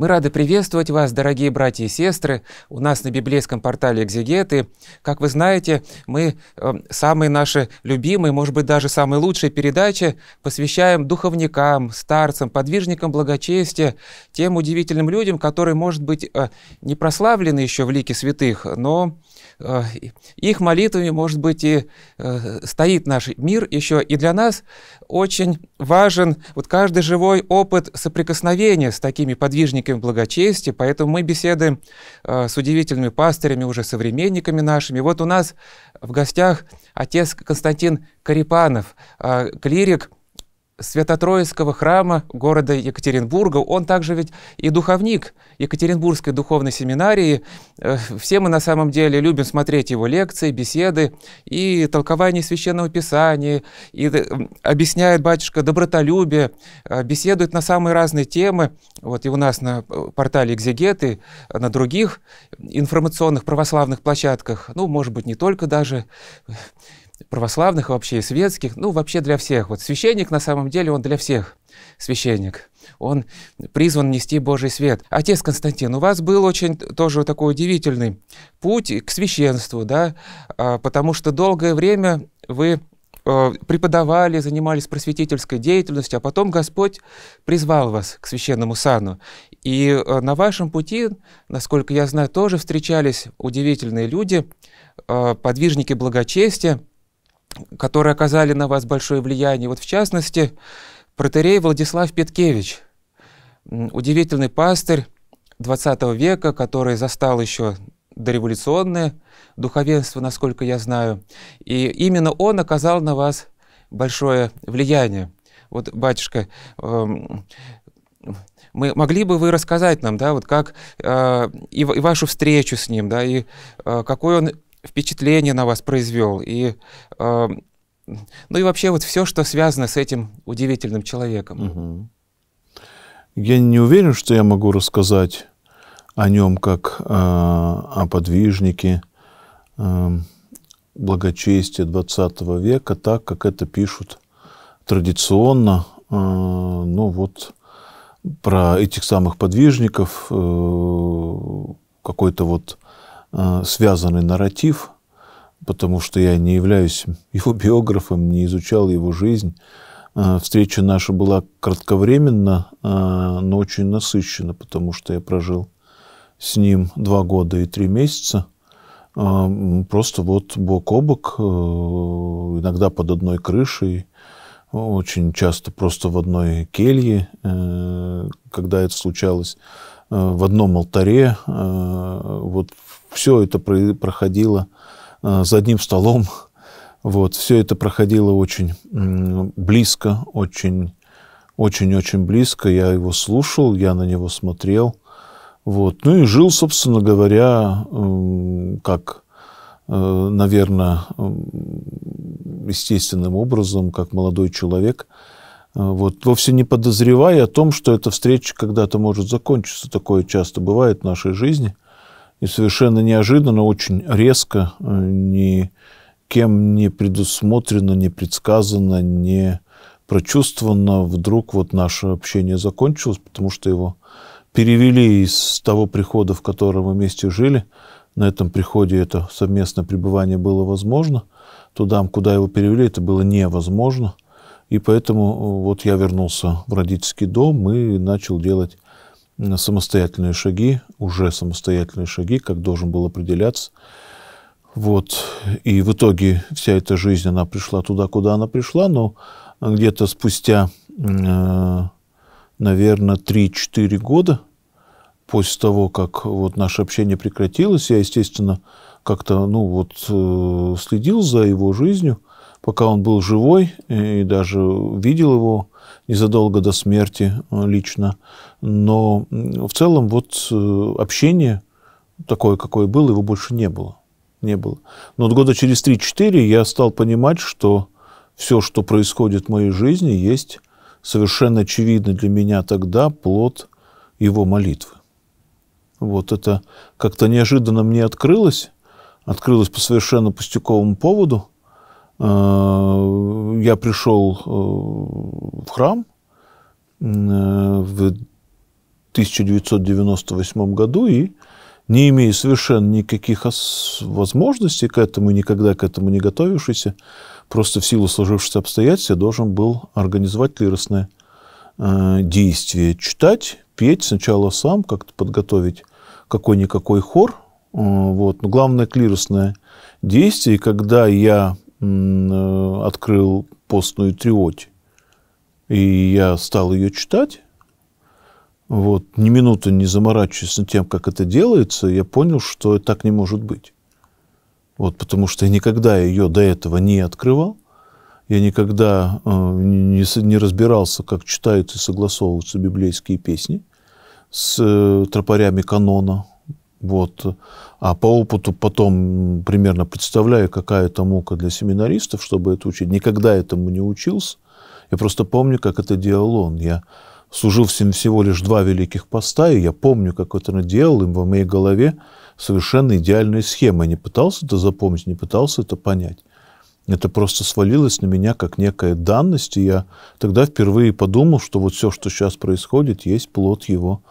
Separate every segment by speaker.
Speaker 1: Мы рады приветствовать вас, дорогие братья и сестры, у нас на библейском портале «Экзегеты». Как вы знаете, мы э, самые наши любимые, может быть, даже самые лучшие передачи посвящаем духовникам, старцам, подвижникам благочестия, тем удивительным людям, которые, может быть, э, не прославлены еще в лике святых, но э, их молитвами, может быть, и э, стоит наш мир еще. И для нас очень важен вот каждый живой опыт соприкосновения с такими подвижниками, в благочестии, поэтому мы беседуем э, с удивительными пастырями, уже современниками нашими. Вот у нас в гостях отец Константин Карипанов, э, клирик – Свято-Троицкого храма города Екатеринбурга. Он также ведь и духовник Екатеринбургской духовной семинарии. Э, все мы на самом деле любим смотреть его лекции, беседы и толкование Священного Писания, и э, объясняет батюшка добротолюбие, э, беседует на самые разные темы. Вот и у нас на портале «Экзегеты», на других информационных православных площадках, ну, может быть, не только даже православных вообще, светских, ну, вообще для всех. Вот священник, на самом деле, он для всех священник. Он призван нести Божий свет. Отец Константин, у вас был очень тоже такой удивительный путь к священству, да, а, потому что долгое время вы э, преподавали, занимались просветительской деятельностью, а потом Господь призвал вас к священному сану. И э, на вашем пути, насколько я знаю, тоже встречались удивительные люди, э, подвижники благочестия, которые оказали на вас большое влияние. Вот в частности, протерей Владислав Петкевич, удивительный пастырь XX века, который застал еще дореволюционное духовенство, насколько я знаю. И именно он оказал на вас большое влияние. Вот, батюшка, эм, мы могли бы вы рассказать нам, да, вот как э, и, и вашу встречу с ним, да, и э, какой он впечатление на вас произвел, и, э, ну и вообще вот все, что связано с этим удивительным человеком.
Speaker 2: Угу. Я не уверен, что я могу рассказать о нем как э, о подвижнике э, благочестия XX века, так как это пишут традиционно, э, ну вот про этих самых подвижников, э, какой-то вот Э, связанный нарратив, потому что я не являюсь его биографом, не изучал его жизнь. Э, встреча наша была кратковременна, э, но очень насыщена, потому что я прожил с ним два года и три месяца. Просто вот бок о бок, иногда под одной крышей, очень часто просто в одной келье, когда это случалось, в одном алтаре. Вот все это проходило э, за одним столом. Вот, все это проходило очень близко, очень, очень, очень близко. Я его слушал, я на него смотрел. Вот. Ну и жил, собственно говоря, эм, как, э, наверное, эм, естественным образом, как молодой человек, э, вот, вовсе не подозревая о том, что эта встреча когда-то может закончиться. Такое часто бывает в нашей жизни – и совершенно неожиданно, очень резко, э, ни кем не предусмотрено, не предсказано, не прочувствовано, вдруг вот наше общение закончилось, потому что его перевели из того прихода, в котором мы вместе жили, на этом приходе это совместное пребывание было возможно, туда, куда его перевели, это было невозможно, и поэтому э, вот я вернулся в родительский дом и начал делать самостоятельные шаги, уже самостоятельные шаги, как должен был определяться. Вот. И в итоге вся эта жизнь, она пришла туда, куда она пришла, но где-то спустя, э, наверное, 3-4 года после того, как вот наше общение прекратилось, я, естественно, как-то, ну, вот э, следил за его жизнью, пока он был живой, и даже видел его незадолго до смерти э, лично. Но в целом вот э, общение такое, какое было, его больше не было. Не было. Но вот года через 3-4 я стал понимать, что все, что происходит в моей жизни, есть совершенно очевидно для меня тогда плод его молитвы. Вот это как-то неожиданно мне открылось, открылось по совершенно пустяковому поводу, Э, я пришел э, в храм э, в 1998 году и не имея совершенно никаких возможностей к этому, никогда к этому не готовившийся, просто в силу сложившихся обстоятельств я должен был организовать клиросное действие. Читать, петь сначала сам, как-то подготовить какой-никакой хор. вот. Но главное клиросное действие, когда я Э, открыл постную триоть, и я стал ее читать, вот, ни минуты не заморачиваясь над тем, как это делается, я понял, что так не может быть. Вот, потому что я никогда ее до этого не открывал, я никогда э, не, не разбирался, как читаются и согласовываются библейские песни с э, тропарями канона, вот. А по опыту потом примерно представляю, какая это мука для семинаристов, чтобы это учить. Никогда этому не учился. Я просто помню, как это делал он. Я служил всего лишь два великих поста, и я помню, как это он делал, и в моей голове совершенно идеальная схема. Я не пытался это запомнить, не пытался это понять. Это просто свалилось на меня как некая данность, и я тогда впервые подумал, что вот все, что сейчас происходит, есть плод его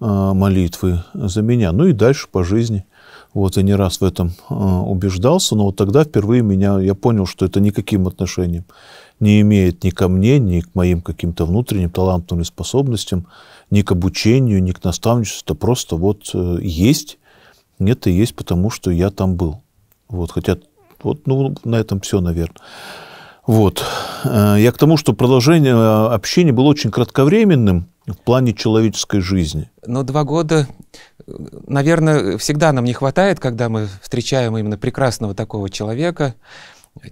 Speaker 2: а, молитвы за меня. Ну и дальше по жизни. Вот я не раз в этом а, убеждался, но вот тогда впервые меня, я понял, что это никаким отношением не имеет ни ко мне, ни к моим каким-то внутренним талантам или способностям, ни к обучению, ни к наставничеству. Это просто вот э, есть. нет и есть потому, что я там был. Вот, хотя вот, ну, на этом все, наверное. Вот. Э, я к тому, что продолжение э, общения было очень кратковременным, в плане человеческой жизни.
Speaker 1: Но ну, два года, наверное, всегда нам не хватает, когда мы встречаем именно прекрасного такого человека,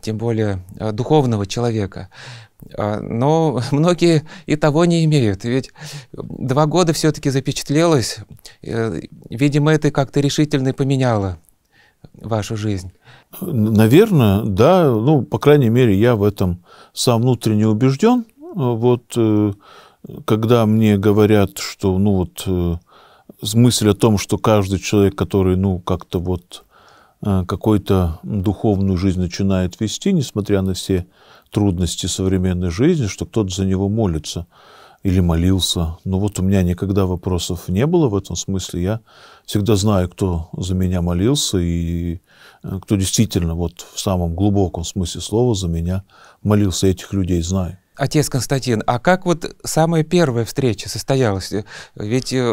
Speaker 1: тем более э, духовного человека. А, но многие и того не имеют. Ведь два года все-таки запечатлелось. Э, видимо, это как-то решительно поменяло
Speaker 2: вашу жизнь. Наверное, да. Ну, по крайней мере, я в этом сам внутренне убежден. Вот э, когда мне говорят, что, ну вот, э, мысль о том, что каждый человек, который, ну, как-то вот э, какую-то духовную жизнь начинает вести, несмотря на все трудности современной жизни, что кто-то за него молится или молился. ну вот у меня никогда вопросов не было в этом смысле. Я всегда знаю, кто за меня молился и э, кто действительно вот в самом глубоком смысле слова за меня молился. Я этих людей знаю.
Speaker 1: Отец Константин, а как вот самая первая встреча состоялась? Ведь э,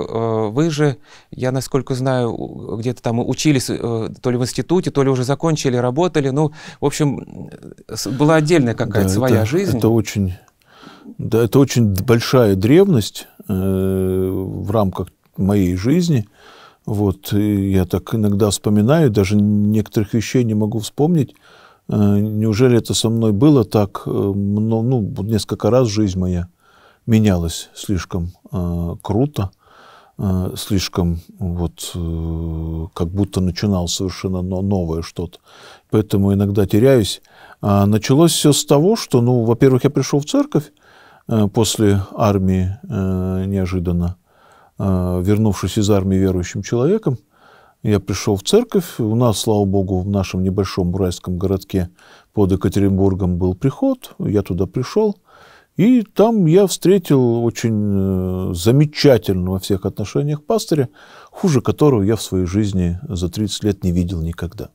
Speaker 1: вы же, я насколько знаю, где-то там учились, э, то ли в институте, то ли уже закончили, работали. Ну, в общем, э, была отдельная какая-то да, своя это, жизнь. Это
Speaker 2: очень, да, это очень большая древность э, в рамках моей жизни. Вот, я так иногда вспоминаю, даже некоторых вещей не могу вспомнить Э, неужели это со мной было так, э, ну, несколько раз жизнь моя менялась слишком э, круто, слишком вот как будто начинал совершенно новое что-то. Поэтому иногда теряюсь. А началось все с того, что, ну, во-первых, я пришел в церковь после армии неожиданно, вернувшись из армии верующим человеком я пришел в церковь. У нас, слава богу, в нашем небольшом уральском городке под Екатеринбургом был приход. Я туда пришел. И там я встретил очень э, замечательного во всех отношениях пастыря, хуже которого я в своей жизни за 30 лет не видел никогда.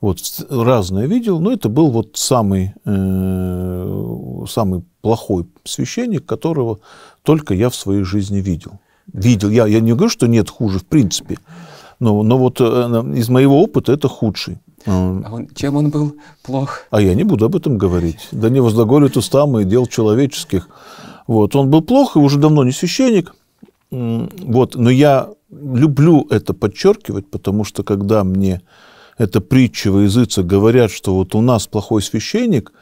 Speaker 2: Вот, разное видел, но это был вот самый, э, самый плохой священник, которого только я в своей жизни видел. Видел, я, я не говорю, что нет хуже в принципе, но, ну, но ну вот э, э, из моего опыта это худший. А он, чем он был плох? А я не буду об этом говорить. Да не возглаголит устам и дел человеческих. Вот. Он был плох и уже давно не священник. Вот. Но я люблю это подчеркивать, потому что когда мне это притча во языце говорят, что вот у нас плохой священник,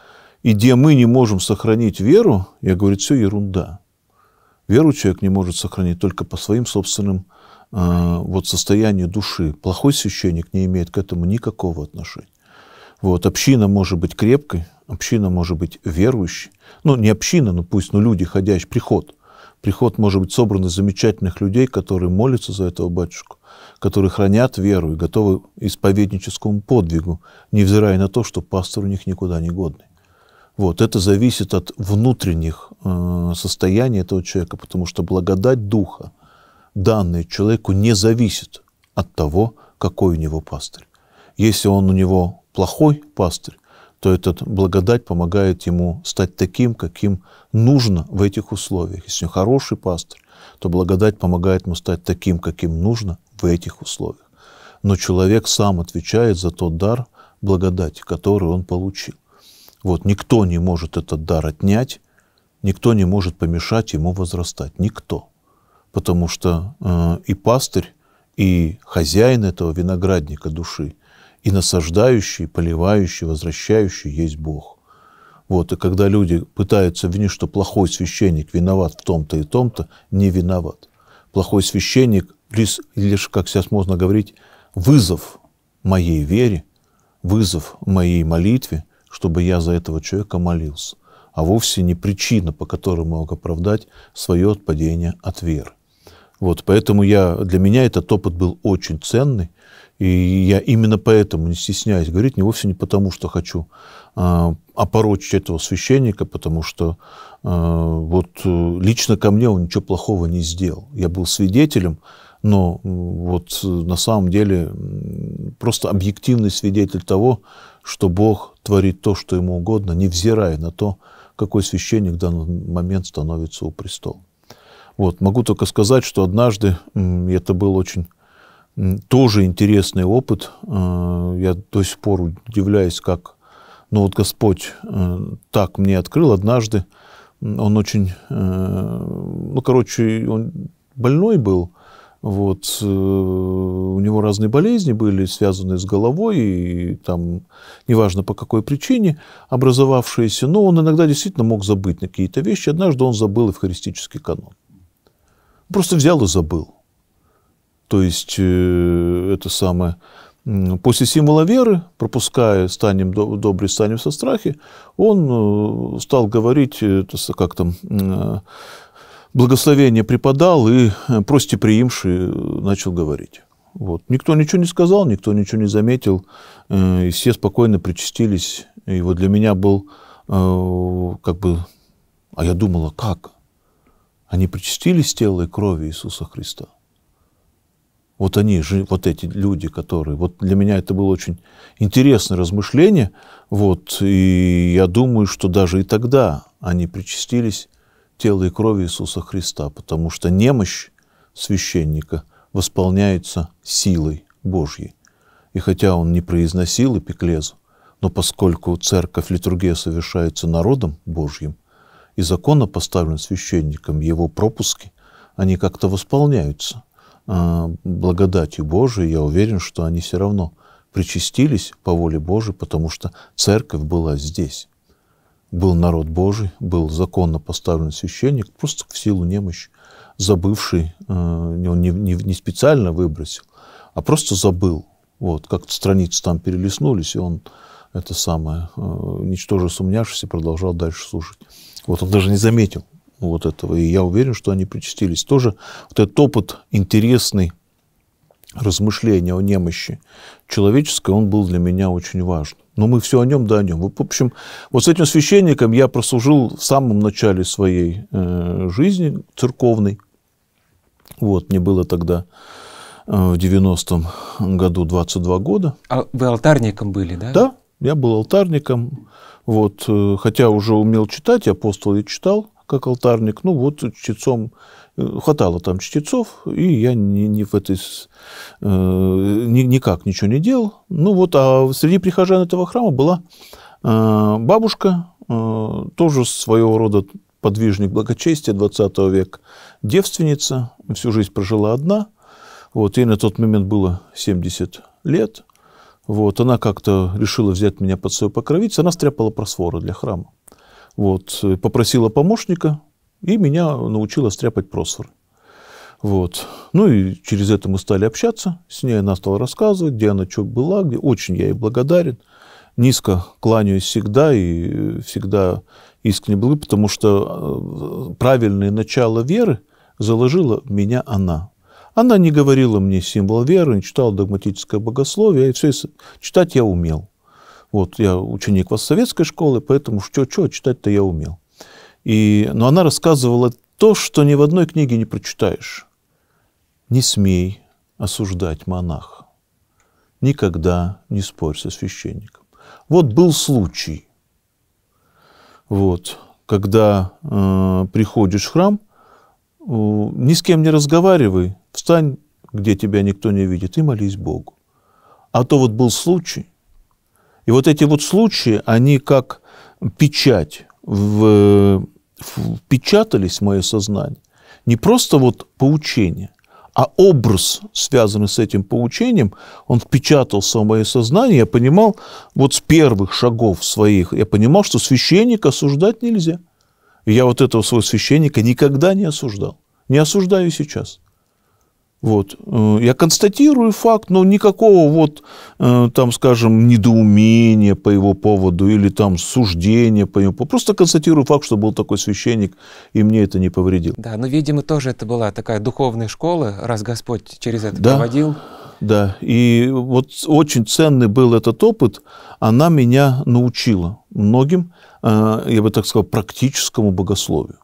Speaker 2: и где мы не можем сохранить веру, я говорю, все ерунда. Веру человек не может сохранить только по своим собственным а, вот состояние души. Плохой священник не имеет к этому никакого отношения. Вот, община может быть крепкой, община может быть верующей. Ну, не община, но пусть, но люди, ходящие, приход. Приход может быть собран из замечательных людей, которые молятся за этого батюшку, которые хранят веру и готовы исповедническому подвигу, невзирая на то, что пастор у них никуда не годный. Вот, это зависит от внутренних э, состояний этого человека, потому что благодать Духа — данные человеку не зависит от того, какой у него пастырь. Если он у него плохой пастырь, то эта благодать помогает ему стать таким, каким нужно в этих условиях. Если у хороший пастырь, то благодать помогает ему стать таким, каким нужно в этих условиях. Но человек сам отвечает за тот дар благодати, который он получил. Вот никто не может этот дар отнять, никто не может помешать ему возрастать, никто потому что э, и пастырь, и хозяин этого виноградника души, и насаждающий, поливающий, возвращающий есть Бог. Вот, и когда люди пытаются винить, что плохой священник виноват в том-то и том-то, не виноват. Плохой священник лишь, лишь, как сейчас можно говорить, вызов моей вере, вызов моей молитве, чтобы я за этого человека молился, а вовсе не причина, по которой мог оправдать свое отпадение от веры. Вот, поэтому я, для меня этот опыт был очень ценный. И я именно поэтому не стесняюсь говорить, не вовсе не потому, что хочу э, опорочить этого священника, потому что а, э, вот лично ко мне он ничего плохого не сделал. Я был свидетелем, но вот э, на самом деле просто объективный свидетель того, что Бог творит то, что ему угодно, невзирая на то, какой священник в данный момент становится у престола. Вот, могу только сказать, что однажды это был очень тоже интересный опыт. Э, я до сих пор удивляюсь, как ну вот Господь э, так мне открыл однажды. Он очень, э, ну, короче, он больной был. Вот, у него разные болезни были, связанные с головой, и там, неважно по какой причине, образовавшиеся, но он иногда действительно мог забыть на какие-то вещи. Однажды он забыл евхаристический канон. Просто взял и забыл. То есть э, это самое... После символа веры, пропуская «станем добрые, станем со страхи», он э, стал говорить, э, это как там, э, благословение преподал и «прости приимши» начал говорить. Вот. Никто ничего не сказал, никто ничего не заметил, и все спокойно причастились. И вот для меня был как бы... А я думала, как? Они причастились тела и крови Иисуса Христа. Вот они, вот эти люди, которые... Вот для меня это было очень интересное размышление. Вот, и я думаю, что даже и тогда они причастились тела и крови Иисуса Христа, потому что немощь священника восполняется силой Божьей. И хотя он не произносил эпиклезу, но поскольку церковь, литургия совершается народом Божьим, и законно поставлен священником, его пропуски, они как-то восполняются. А, Благодатью Божией, я уверен, что они все равно причастились по воле Божией, потому что церковь была здесь. Был народ Божий, был законно поставлен священник, просто в силу немощи, забывший, а, он не, не, не специально выбросил, а просто забыл. Вот, как-то страницы там перелеснулись и он это самое, э, ничтоже сумнявшись, продолжал дальше слушать. Вот он даже не заметил вот этого. И я уверен, что они причастились. Тоже вот этот опыт интересный, размышления о немощи человеческой, он был для меня очень важен. Но мы все о нем, да о нем. В общем, вот с этим священником я прослужил в самом начале своей э, жизни церковной. Вот, мне было тогда э, в 90-м году 22 года. А вы алтарником были, да? Да, я был алтарником, вот, э, хотя уже умел читать, апостол я читал как алтарник, ну вот чтецом э, хватало там чтецов, и я не, не в этой, э, ни, никак ничего не делал. Ну вот, а среди прихожан этого храма была э, бабушка, э, тоже своего рода подвижник благочестия 20 века, девственница, всю жизнь прожила одна, вот, ей на тот момент было 70 лет, вот, она как-то решила взять меня под свое покровительство, она стряпала просфоры для храма. Вот, э, попросила помощника, и меня научила стряпать просфоры. Вот. Ну и через это мы стали общаться, с ней она стала рассказывать, где она что была, где очень я ей благодарен. Низко кланяюсь всегда и э, всегда искренне был, потому что э, правильное начало веры заложила меня она. Она не говорила мне символ веры, не читала догматическое богословие, и все читать я умел. Вот, я ученик советской школы, поэтому что-что читать-то я умел. И, но она рассказывала то, что ни в одной книге не прочитаешь. Не смей осуждать монаха. Никогда не спорь со священником. Вот был случай, вот, когда э, приходишь в храм, э, ни с кем не разговаривай, Встань, где тебя никто не видит, и молись Богу. А то вот был случай, и вот эти вот случаи, они как печать в, впечатались в мое сознание. Не просто вот поучение, а образ, связанный с этим поучением, он впечатался в мое сознание. Я понимал, вот с первых шагов своих, я понимал, что священника осуждать нельзя. И я вот этого своего священника никогда не осуждал. Не осуждаю сейчас. Вот. Э, я констатирую факт, но никакого вот, э, там, скажем, недоумения по его поводу или там суждения по нему. Просто констатирую факт, что был такой священник, и мне это не повредило.
Speaker 1: Да, но, видимо, тоже это была такая духовная школа, раз Господь через это да, проводил.
Speaker 2: Да, и вот очень ценный был этот опыт. Она меня научила многим, э, я бы так сказал, практическому богословию.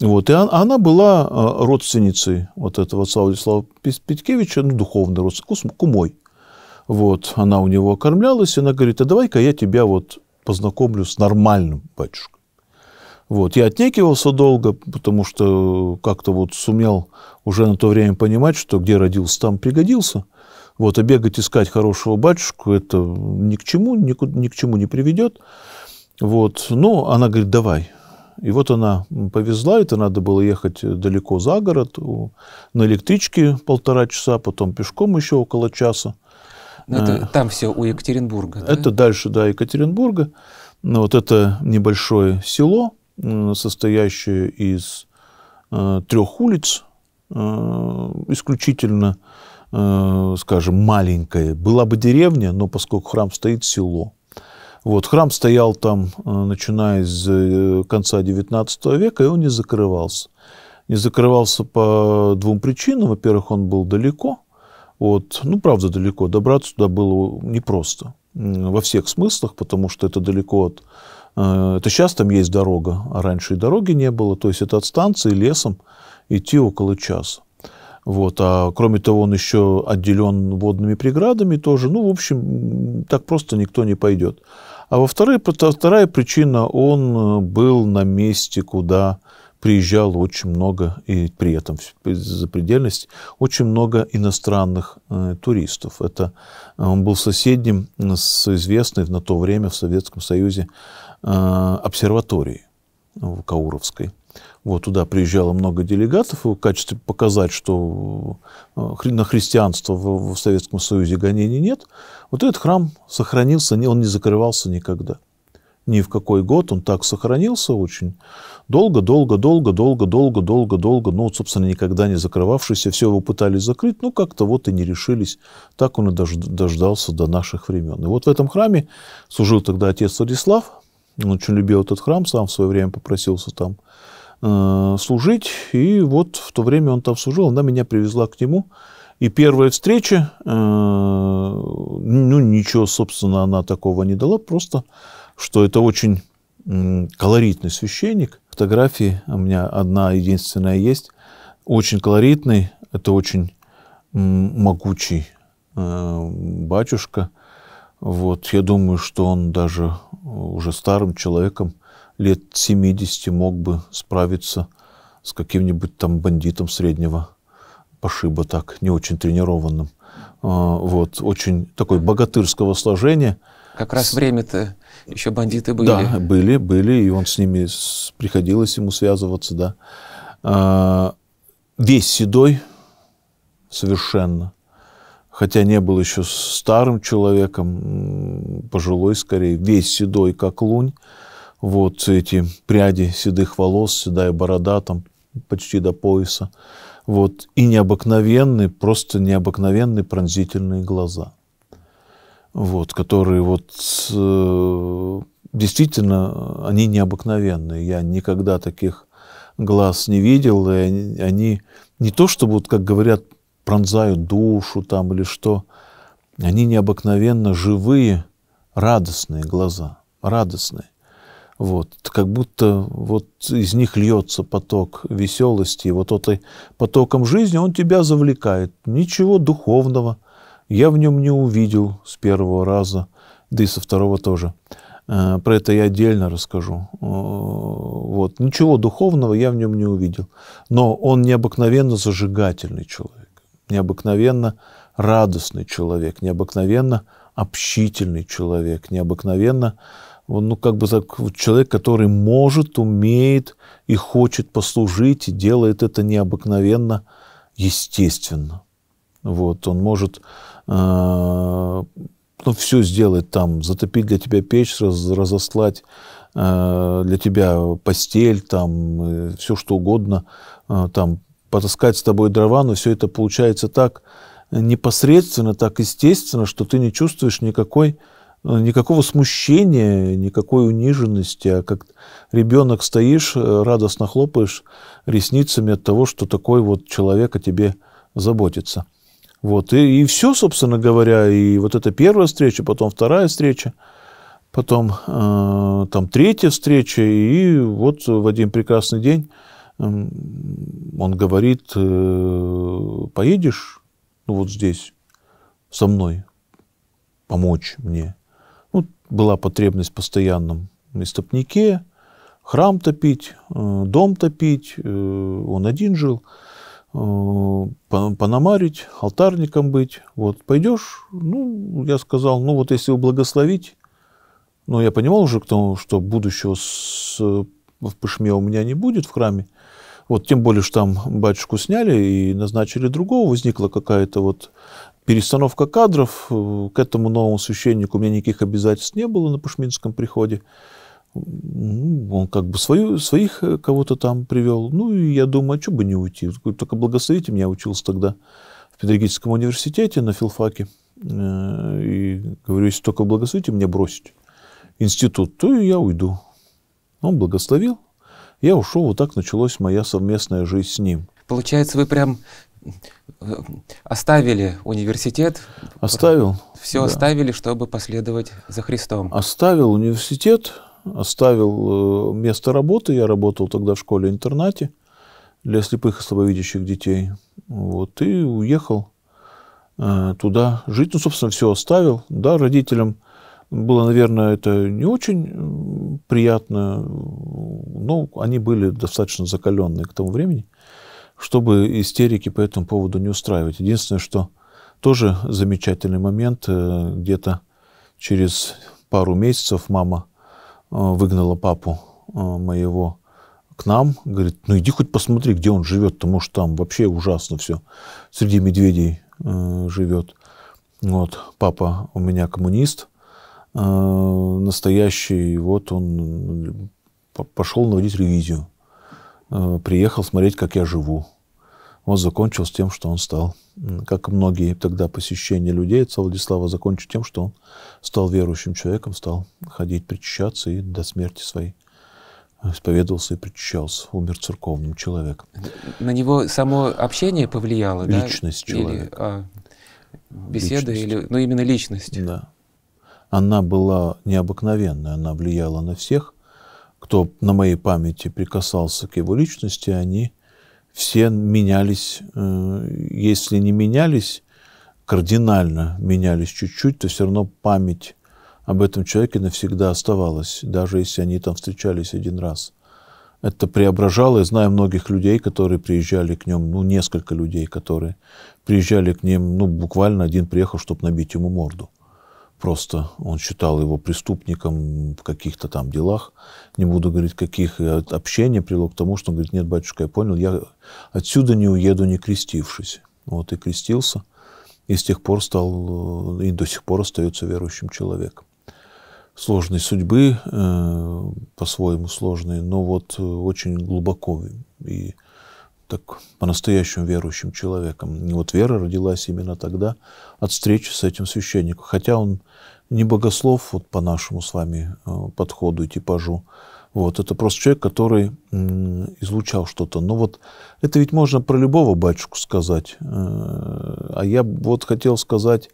Speaker 2: Вот. И она была а, родственницей вот этого Савва Вячеслава Петькевича, ну, духовной родственницей, кумой. Вот. Она у него окормлялась, и она говорит, а давай-ка я тебя вот познакомлю с нормальным батюшкой. Вот. Я отнекивался долго, потому что как-то вот сумел уже на то время понимать, что где родился, там пригодился. Вот, а бегать искать хорошего батюшку, это ни к чему, ни, ни к чему не приведет. Вот. Но она говорит, давай, и вот она повезла, это надо было ехать далеко за город, на электричке полтора часа, потом пешком еще около часа. Ну, это э, там все у Екатеринбурга, да? Это дальше, да, Екатеринбурга. Но ну, вот это небольшое село, э, состоящее из э, трех улиц, исключительно, скажем, маленькое. Была бы деревня, но поскольку храм стоит, село – вот, храм стоял там, э, начиная с э, конца XIX века, и он не закрывался. Не закрывался по двум причинам. Во-первых, он был далеко. вот, ну, правда, далеко. Добраться туда было непросто. Во всех смыслах, потому что это далеко от... Э, это сейчас там есть дорога, а раньше и дороги не было. То есть это от станции лесом идти около часа. Вот. А кроме того, он еще отделен водными преградами тоже. Ну, в общем, так просто никто не пойдет. А во вторая, вторая причина, он э, был на месте, куда приезжало очень много, и при этом за запредельность, очень много иностранных э, туристов. Это э, он был соседним с известной на то время в Советском Союзе э, обсерваторией э, Кауровской. Вот туда приезжало много делегатов в качестве показать, что э, на христианство в, в Советском Союзе гонений нет. Вот этот храм сохранился, он не закрывался никогда. Ни в какой год он так сохранился очень долго, долго, долго, долго, долго, долго, долго. Ну, собственно, никогда не закрывавшийся. Все его пытались закрыть, ну, как-то вот и не решились. Так он и дождался до наших времен. И вот в этом храме служил тогда отец Владислав. Он очень любил этот храм, сам в свое время попросился там Э, служить. И вот в то время он там служил, она меня привезла к нему. И первая встреча, э, ну, ничего, собственно, она такого не дала, просто, что это очень колоритный священник. Фотографии у меня одна единственная есть. Очень колоритный, это очень могучий э, батюшка. Вот, я думаю, что он даже уже старым человеком лет 70 мог бы справиться с каким-нибудь там бандитом среднего пошиба так, не очень тренированным. А, вот, очень такой богатырского сложения. Как раз
Speaker 1: время-то еще бандиты были. Да, были,
Speaker 2: были, и он с ними, приходилось ему связываться, да. А, весь седой совершенно, хотя не был еще старым человеком, пожилой скорее, весь седой, как лунь, вот эти пряди седых волос, седая борода там почти до пояса, вот, и необыкновенные, просто необыкновенные пронзительные глаза, вот, которые вот э, действительно, они необыкновенные, я никогда таких глаз не видел, и они, они не то чтобы, вот, как говорят, пронзают душу там или что, они необыкновенно живые, радостные глаза, радостные. Вот, как будто вот из них льется поток веселости, вот этой потоком жизни он тебя завлекает. Ничего духовного я в нем не увидел с первого раза, да и со второго тоже. Э, про это я отдельно расскажу. Э, вот. Ничего духовного я в нем не увидел. Но он необыкновенно зажигательный человек, необыкновенно радостный человек, необыкновенно общительный человек, необыкновенно он, ну, как бы так, человек, который может, умеет и хочет послужить, и делает это необыкновенно естественно. Вот, он может э, ну, все сделать там, затопить для тебя печь, раз, разослать э, для тебя постель, там, э, все что угодно, э, там, потаскать с тобой дрова, но все это получается так непосредственно, так естественно, что ты не чувствуешь никакой Э, никакого смущения, никакой униженности, а как ребенок стоишь, э, радостно хлопаешь ресницами от того, что такой вот человек о тебе заботится. Вот, и, и все, собственно говоря, и вот это первая встреча, потом вторая встреча, потом э, там третья встреча, и вот в один прекрасный день э, он говорит, э, поедешь ну, вот здесь со мной помочь мне – была потребность в постоянном истопнике, храм топить, э, дом топить, э, он один жил, э, панамарить, алтарником быть. Вот, пойдешь, ну, я сказал, ну, вот если его благословить, но ну, я понимал уже, что будущего с, в Пышме у меня не будет в храме. Вот, тем более, что там батюшку сняли и назначили другого, возникла какая-то вот перестановка кадров. Э, к этому новому священнику у меня никаких обязательств не было на Пушминском приходе. Ну, он как бы свою, своих э, кого-то там привел. Ну, и я думаю, а что бы не уйти? Только благословите меня, учился тогда в педагогическом университете на филфаке. Э, и говорю, если только благословите меня бросить институт, то и я уйду. Он благословил, я ушел, вот так началась моя совместная жизнь с ним. Получается, вы прям э, оставили университет. Оставил.
Speaker 1: Все да. оставили, чтобы последовать за Христом.
Speaker 2: Оставил университет, оставил э, место работы. Я работал тогда в школе-интернате для слепых и слабовидящих детей. Вот, и уехал э, туда жить. Ну, собственно, все оставил. Да, родителям было, наверное, это не очень приятно, но ну, они были достаточно закаленные к тому времени чтобы истерики по этому поводу не устраивать. Единственное, что тоже замечательный момент, э, где-то через пару месяцев мама э, выгнала папу э, моего к нам, говорит, ну иди хоть посмотри, где он живет, потому что там вообще ужасно все, среди медведей живет. Вот, папа у меня коммунист настоящий, и вот он пошел наводить ревизию. Э, приехал смотреть, как я живу. Вот закончил тем, что он стал, как и многие тогда посещения людей от Владислава, закончил тем, что он стал верующим человеком, стал ходить, причащаться и до смерти своей э, исповедовался и причащался, умер церковным человеком.
Speaker 1: На него само общение повлияло, Личность да? человека. Или, а, беседа, личность. или, ну, именно личность. Да.
Speaker 2: Она была необыкновенная, она влияла на всех, кто на моей памяти прикасался к его личности, они все менялись, э, если не менялись, кардинально менялись чуть-чуть, то все равно память об этом человеке навсегда оставалась, даже если они там встречались один раз. Это преображало, я знаю многих людей, которые приезжали к нему, ну, несколько людей, которые приезжали к ним, ну, буквально один приехал, чтобы набить ему морду просто. Он считал его преступником в каких-то там делах, не буду говорить каких, и общение привело к тому, что он говорит, нет, батюшка, я понял, я отсюда не уеду, не крестившись. Вот и крестился, и с тех пор стал, э, и до сих пор остается верующим человеком. Сложной судьбы, э, по-своему сложной, но вот э, очень глубоко и так по-настоящему верующим человеком. И вот вера родилась именно тогда от встречи с этим священником. Хотя он не богослов вот по нашему с вами э, подходу и типажу. Вот, это просто человек, который излучал что-то. Но вот это ведь можно про любого батюшку сказать. Э, а я вот хотел сказать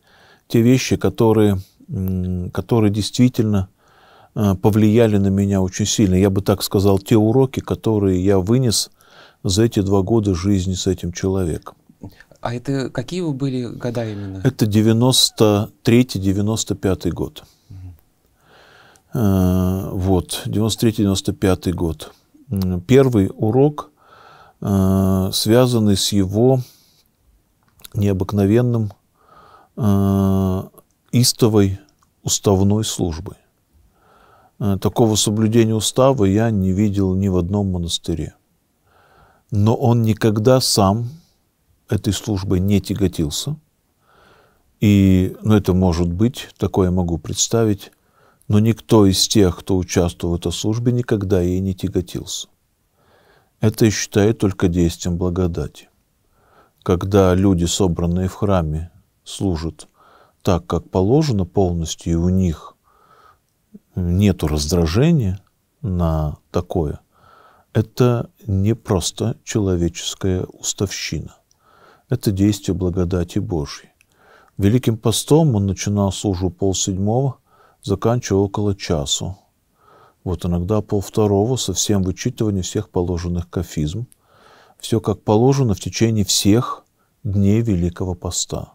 Speaker 2: те вещи, которые, которые действительно э, повлияли на меня очень сильно. Я бы так сказал, те уроки, которые я вынес – за эти два года жизни с этим человеком.
Speaker 1: А это какие вы были года именно?
Speaker 2: Это 93-95 год. Угу. Э, вот, 93-95 год. Первый урок, э, связанный с его необыкновенным э, истовой уставной службой. Э, такого соблюдения устава я не видел ни в одном монастыре но он никогда сам этой службой не тяготился. И, ну, это может быть, такое могу представить, но никто из тех, кто участвовал в этой службе, никогда ей не тяготился. Это я считаю только действием благодати. Когда люди, собранные в храме, служат так, как положено полностью, и у них нет раздражения на такое, это не просто человеческая уставщина. Это действие благодати Божьей. Великим постом он начинал службу полседьмого, заканчивал около часу. Вот иногда полвторого, со всем вычитыванием всех положенных кафизм. Все как положено в течение всех дней Великого Поста.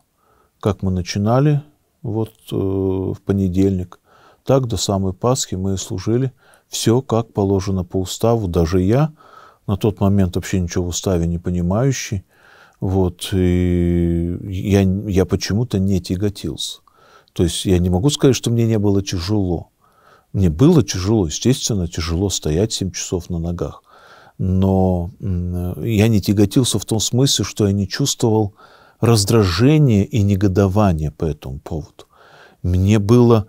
Speaker 2: Как мы начинали вот э, в понедельник, так до самой Пасхи мы и служили – все как положено по уставу. Даже я на тот момент вообще ничего в уставе не понимающий. Вот, и я, я почему-то не тяготился. То есть я не могу сказать, что мне не было тяжело. Мне было тяжело, естественно, тяжело стоять 7 часов на ногах. Но я не тяготился в том смысле, что я не чувствовал раздражения и негодования по этому поводу. Мне было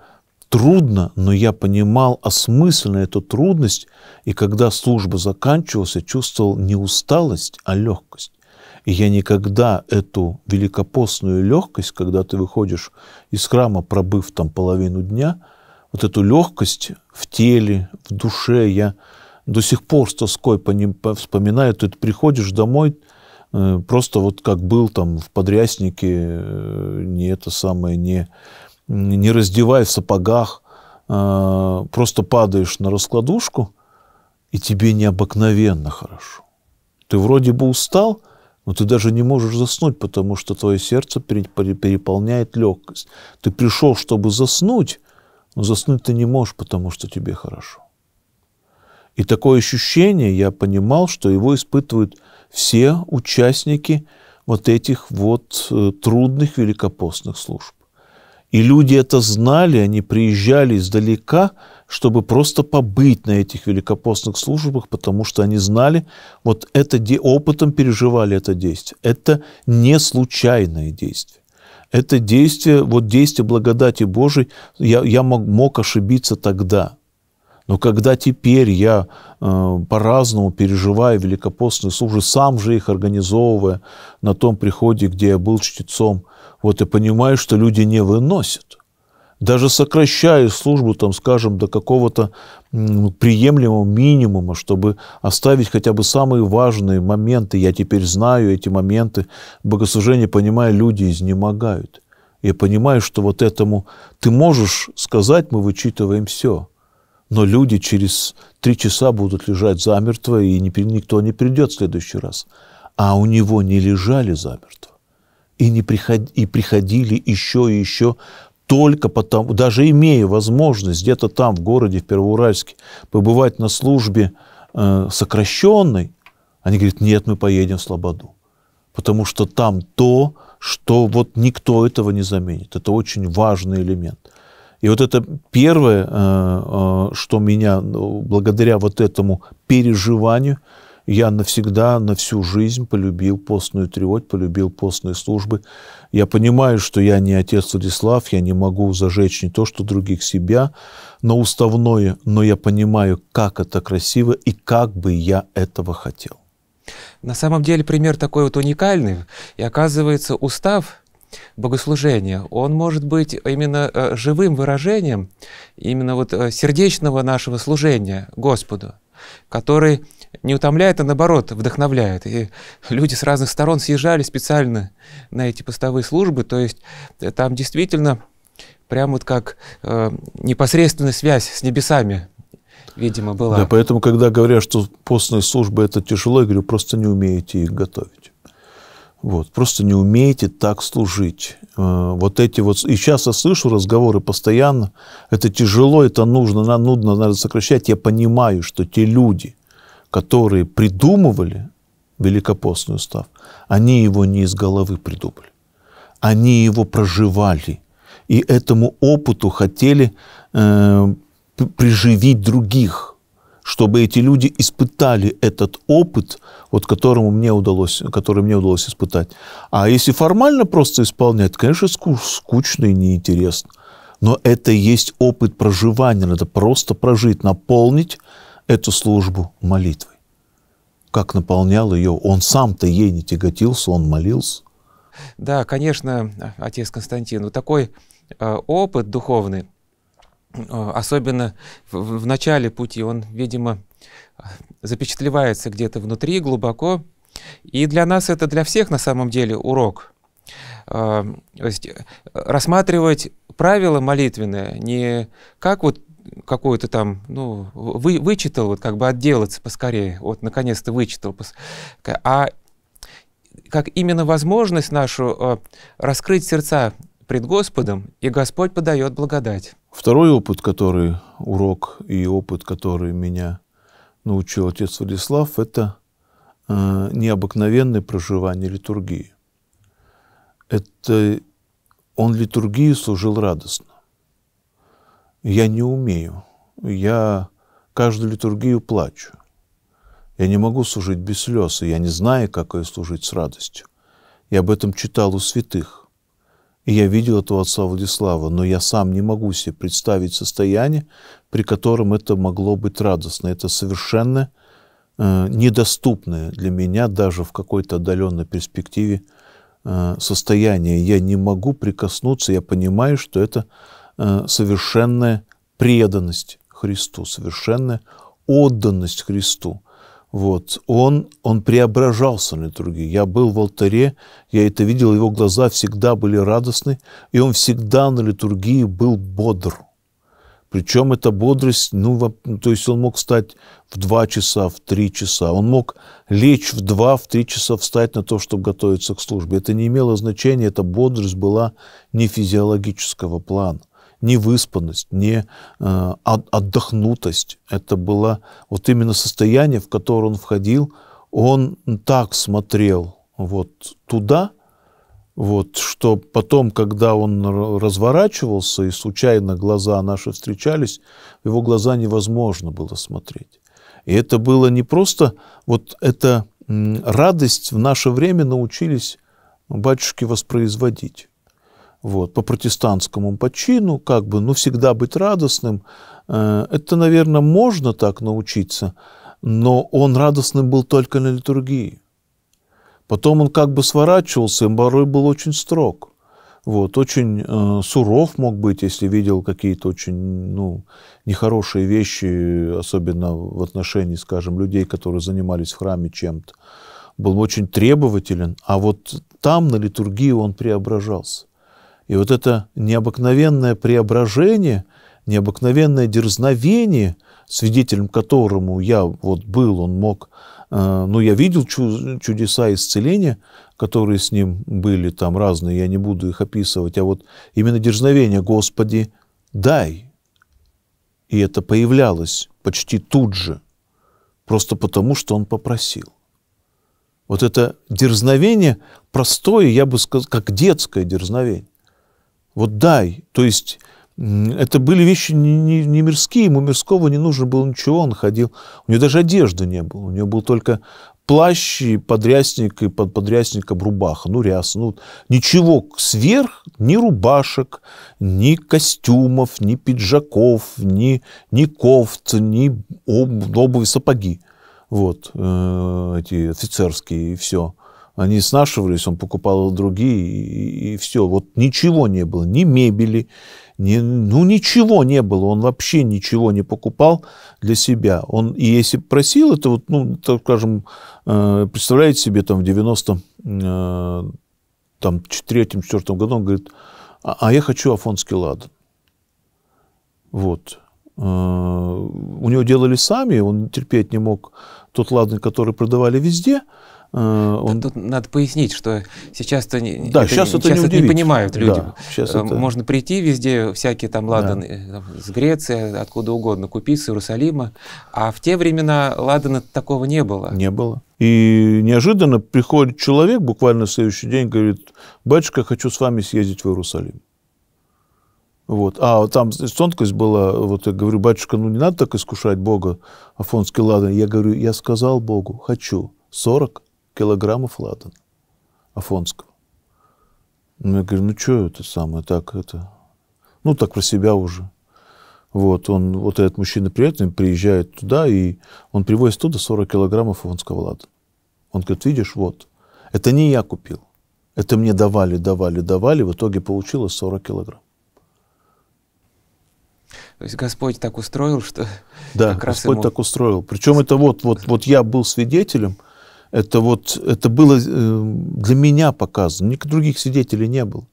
Speaker 2: трудно, но я понимал осмысленно эту трудность, и когда служба заканчивалась, я чувствовал не усталость, а легкость. И я никогда эту великопостную легкость, когда ты выходишь из храма, пробыв там половину дня, вот эту легкость в теле, в душе, я до сих пор с тоской по ним вспоминаю, ты приходишь домой, э, просто вот как был там в подряснике, э, не это самое, не не раздевая в сапогах, э, просто падаешь на раскладушку, и тебе необыкновенно хорошо. Ты вроде бы устал, но ты даже не можешь заснуть, потому что твое сердце переполняет легкость. Ты пришел, чтобы заснуть, но заснуть ты не можешь, потому что тебе хорошо. И такое ощущение, я понимал, что его испытывают все участники вот этих вот э, трудных великопостных служб. И люди это знали, они приезжали издалека, чтобы просто побыть на этих великопостных службах, потому что они знали, вот это опытом переживали это действие. Это не случайное действие. Это действие, вот действие благодати Божией, я, я мог, мог ошибиться тогда, но когда теперь я э, по-разному переживаю великопостные службы, сам же их организовывая на том приходе, где я был чтецом, вот и понимаю, что люди не выносят. Даже сокращая службу, там, скажем, до какого-то приемлемого минимума, чтобы оставить хотя бы самые важные моменты. Я теперь знаю эти моменты богослужения, понимая, люди изнемогают. Я понимаю, что вот этому ты можешь сказать, мы вычитываем все – но люди через три часа будут лежать замертво, и никто не придет в следующий раз. А у него не лежали замертво и, не приход... и приходили еще и еще только потому, даже имея возможность где-то там, в городе, в Первоуральске, побывать на службе э, сокращенной, они говорят, нет, мы поедем в Слободу, потому что там то, что вот никто этого не заменит. Это очень важный элемент. И вот это первое, э, э, что меня ну, благодаря вот этому переживанию – я навсегда, на всю жизнь полюбил постную триоть, полюбил постные службы. Я понимаю, что я не отец Владислав, я не могу зажечь не то, что других себя, но уставное, но я понимаю, как это красиво и как бы я этого хотел.
Speaker 1: На самом деле пример такой вот уникальный. И оказывается, устав богослужения, он может быть именно э, живым выражением именно вот э, сердечного нашего служения Господу, который не утомляет, а наоборот, вдохновляет. И люди с разных сторон съезжали специально на эти постовые службы, то есть э, там действительно прям вот как э, непосредственная связь с небесами, видимо, была. Да,
Speaker 2: поэтому, когда говорят, что постные службы – это тяжело, я говорю, просто не умеете их готовить. Вот, просто не умеете так служить. Э, вот эти вот... И сейчас я слышу разговоры постоянно. Это тяжело, это нужно, нам нужно, надо сокращать. Я понимаю, что те люди – которые придумывали Великопостный устав, они его не из головы придумали. Они его проживали. И этому опыту хотели э, приживить других, чтобы эти люди испытали этот опыт, вот которому мне удалось, который мне удалось испытать. А если формально просто исполнять, конечно, скучно и неинтересно. Но это и есть опыт проживания. Надо просто прожить, наполнить эту службу молитвой. Как наполнял ее, он сам-то ей не тяготился, он молился.
Speaker 1: Да, конечно, отец Константин, вот такой э, опыт духовный, э, особенно в, начале пути, он, видимо, запечатлевается где-то внутри, глубоко. И для нас это для всех на самом деле урок. Э, то есть рассматривать правила молитвенные не как вот какую-то там, ну, вы, вычитал, вот как бы отделаться поскорее, вот наконец-то вычитал. А как именно возможность нашу э, раскрыть сердца пред Господом, и Господь подает благодать.
Speaker 2: Второй опыт, который урок и опыт, который меня научил отец Владислав, это э, необыкновенное проживание литургии. Это он литургии служил радостно я не умею. Я каждую литургию плачу. Я не могу служить без слез, и я не знаю, как ее служить с радостью. Я об этом читал у святых. И я видел этого отца Владислава, но я сам не могу себе представить состояние, при котором это могло быть радостно. Это совершенно э, недоступное для меня даже в какой-то отдаленной перспективе э, состояние. Я не могу прикоснуться, я понимаю, что это Э, совершенная преданность Христу, совершенная отданность Христу. Вот. Он, он преображался на литургии. Я был в алтаре, я это видел, его глаза всегда были радостны, и он всегда на литургии был бодр. Причем эта бодрость, ну, то есть он мог встать в два часа, в три часа, он мог лечь в два, в три часа встать на то, чтобы готовиться к службе. Это не имело значения, эта бодрость была не физиологического плана невыспанность, не э, отдохнутость. Это было вот именно состояние, в которое он входил. Он так смотрел вот туда, вот, что потом, когда он разворачивался и случайно глаза наши встречались, в его глаза невозможно было смотреть. И это было не просто, вот эта радость в наше время научились батюшки воспроизводить вот, по протестантскому почину, как бы, ну, всегда быть радостным. Э, это, наверное, можно так научиться, но он радостным был только на литургии. Потом он как бы сворачивался, и порой был очень строг. Вот, очень э, суров мог быть, если видел какие-то очень ну, нехорошие вещи, особенно в отношении, скажем, людей, которые занимались в храме чем-то. Был очень требователен, а вот там на литургии он преображался. И вот это необыкновенное преображение, необыкновенное дерзновение, свидетелем которому я вот был, он мог, э, ну, я видел чу- чудеса исцеления, которые с ним были там разные, я не буду их описывать, а вот именно дерзновение «Господи, дай!» И это появлялось почти тут же, просто потому, что он попросил. Вот это дерзновение простое, я бы сказал, как детское дерзновение. Вот дай. То есть это были вещи не, не, не мирские, ему мирского не нужно было ничего, он ходил, у него даже одежды не было, у него был только плащ и подрясник, и под подрясником рубаха, ну, ряс, ну, ничего сверх, ни рубашек, ни костюмов, ни пиджаков, ни, ни кофт, ни обуви, сапоги, вот, э, эти офицерские и все они снашивались, он покупал другие, и, и все. Вот ничего не было, ни мебели, ни, ну ничего не было, он вообще ничего не покупал для себя. Он, и если просил, это вот, ну, так скажем, э, представляете себе, там, в 90 э, там, третьем, четвертом году, он говорит, а, а я хочу афонский ладан. Вот. Э, у него делали сами, он терпеть не мог тот ладан, который продавали везде – Э, он... Тут, надо пояснить, что сейчас-то не, да, это, сейчас это, не, это не понимают люди. Да, сейчас э, Можно
Speaker 1: это... прийти везде, всякие там ладан да. Э, с Греции, откуда угодно, купить с Иерусалима. А в те времена ладана такого не было. Не
Speaker 2: было. И неожиданно приходит человек, буквально в следующий день, говорит, батюшка, хочу с вами съездить в Иерусалим. Вот. А там тонкость была, вот я говорю, батюшка, ну не надо так искушать Бога, Афонский ладан. Я говорю, я сказал Богу, хочу. 40 килограммов ладана афонского. Ну, я говорю, ну что это самое, так это, ну, так про себя уже. Вот, он, вот этот мужчина приятный, приезжает туда, и он привозит туда 40 килограммов афонского ладана. Он говорит, видишь, вот, это не я купил, это мне давали, давали, давали, в итоге получилось 40 килограмм. То есть Господь так устроил, что... Да, Господь ему... так устроил. Причем это вот, вот, вот я был свидетелем, это вот, это было э, для меня показано, никаких других свидетелей не было.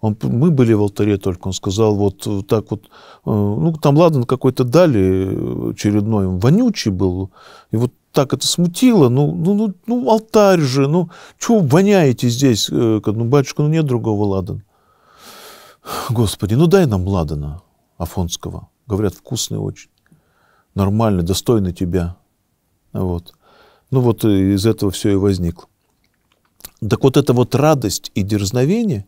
Speaker 2: Он, мы были в алтаре только, он сказал вот э, так вот, э, ну там Ладан какой-то дали очередной, он вонючий был, и вот так это смутило, ну, ну, ну, ну алтарь же, ну чего воняете здесь, ну батюшка, ну нет другого Ладан. Господи, ну дай нам ладана афонского, говорят, вкусный очень, нормальный, достойный тебя, вот. Ну вот э, из этого все и возникло. Так вот эта вот радость и дерзновение,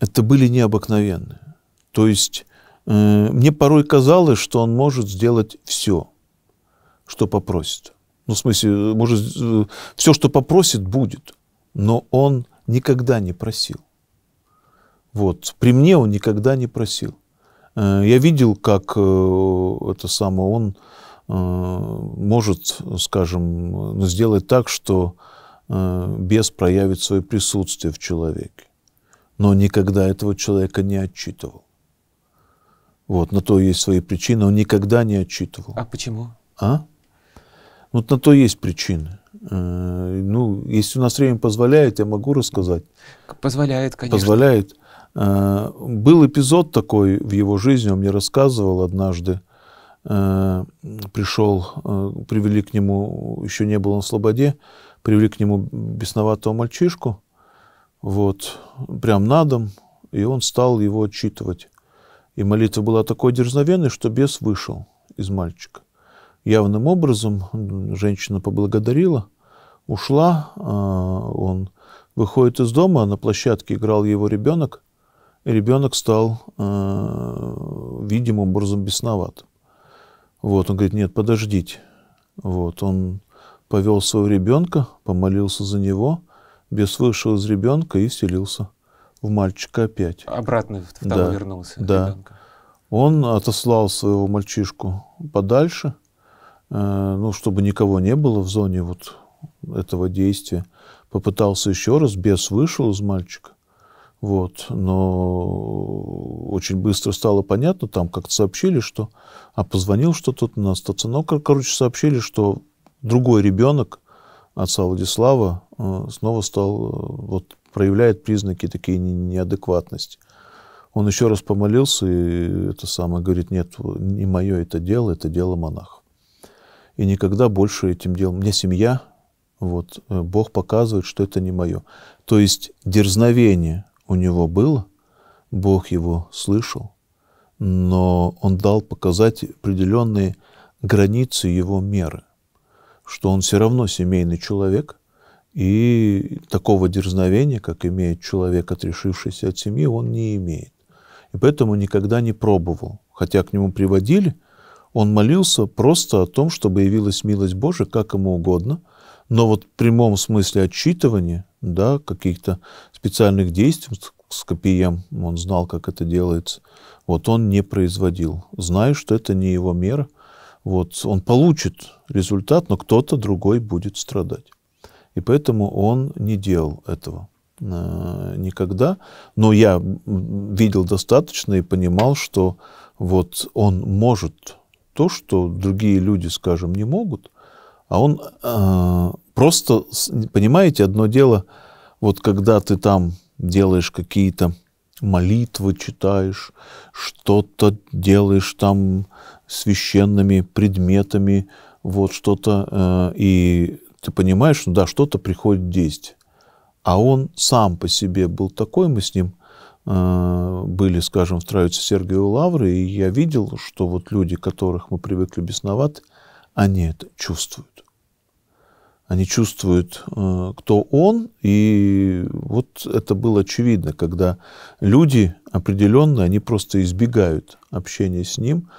Speaker 2: это были необыкновенные. То есть э, мне порой казалось, что он может сделать все, что попросит. Ну, в смысле, э, может, э, все, что попросит, будет. Но он никогда не просил. Вот. При мне он никогда не просил. Э, я видел, как э, это самое он может, скажем, ну, сделать так, что э, бес проявит свое присутствие в человеке, но никогда этого человека не отчитывал. Вот, на то есть свои причины, он никогда не отчитывал. А почему? А? Вот на то есть причины. Э, ну, если у нас время позволяет, я могу рассказать. Позволяет, конечно. Позволяет. Э, был эпизод такой в его жизни, он мне рассказывал однажды. Э, пришел, э, привели к нему, еще не был он в слободе, привели к нему бесноватого мальчишку, вот, прям на дом, и он стал его отчитывать. И молитва была такой дерзновенной, что бес вышел из мальчика. Явным образом женщина поблагодарила, ушла, э, он выходит из дома, а на площадке играл его ребенок, и ребенок стал видимым образом бесноватым. Вот, он говорит, нет, подождите. Вот, он повел своего ребенка, помолился за него, бес вышел из ребенка и вселился в мальчика опять. Обратно в того да, вернулся. Да. Ребенка. Он отослал своего мальчишку подальше, э, ну, чтобы никого не было в зоне вот этого действия. Попытался еще раз, бес вышел из мальчика, вот, но очень быстро стало понятно, там как-то сообщили, что... А позвонил что-то на стационар. Короче, сообщили, что другой ребенок отца Владислава э, снова стал, э, вот, проявляет признаки такие неадекватности. Он еще раз помолился, и это самое, говорит, нет, не мое это дело, это дело монахов. И никогда больше этим делом. Мне семья, вот, э, Бог показывает, что это не мое. То есть дерзновение у него было, Бог его слышал, но он дал показать определенные границы его меры, что он все равно семейный человек, и такого дерзновения, как имеет человек, отрешившийся от семьи, он не имеет. И поэтому никогда не пробовал. Хотя к нему приводили, он молился просто о том, чтобы явилась милость Божия, как ему угодно, но вот в прямом смысле отчитывания, да, каких-то специальных действий, с копием, он знал, как это делается. Вот он не производил. Знаю, что это не его мера. Вот он получит результат, но кто-то другой будет страдать. И поэтому он не делал этого э, никогда. Но я видел достаточно и понимал, что вот он может то, что другие люди, скажем, не могут, а он э, просто, понимаете, одно дело, вот когда ты там делаешь какие-то молитвы, читаешь, что-то делаешь там священными предметами, вот что-то, э, и ты понимаешь, ну да, что-то приходит действие. А он сам по себе был такой, мы с ним э, были, скажем, в троице Сергию Лавры, и я видел, что вот люди, которых мы привыкли бесноват, они это чувствуют они чувствуют, э, кто он, и вот это было очевидно, когда люди определенные, они просто избегают общения с ним,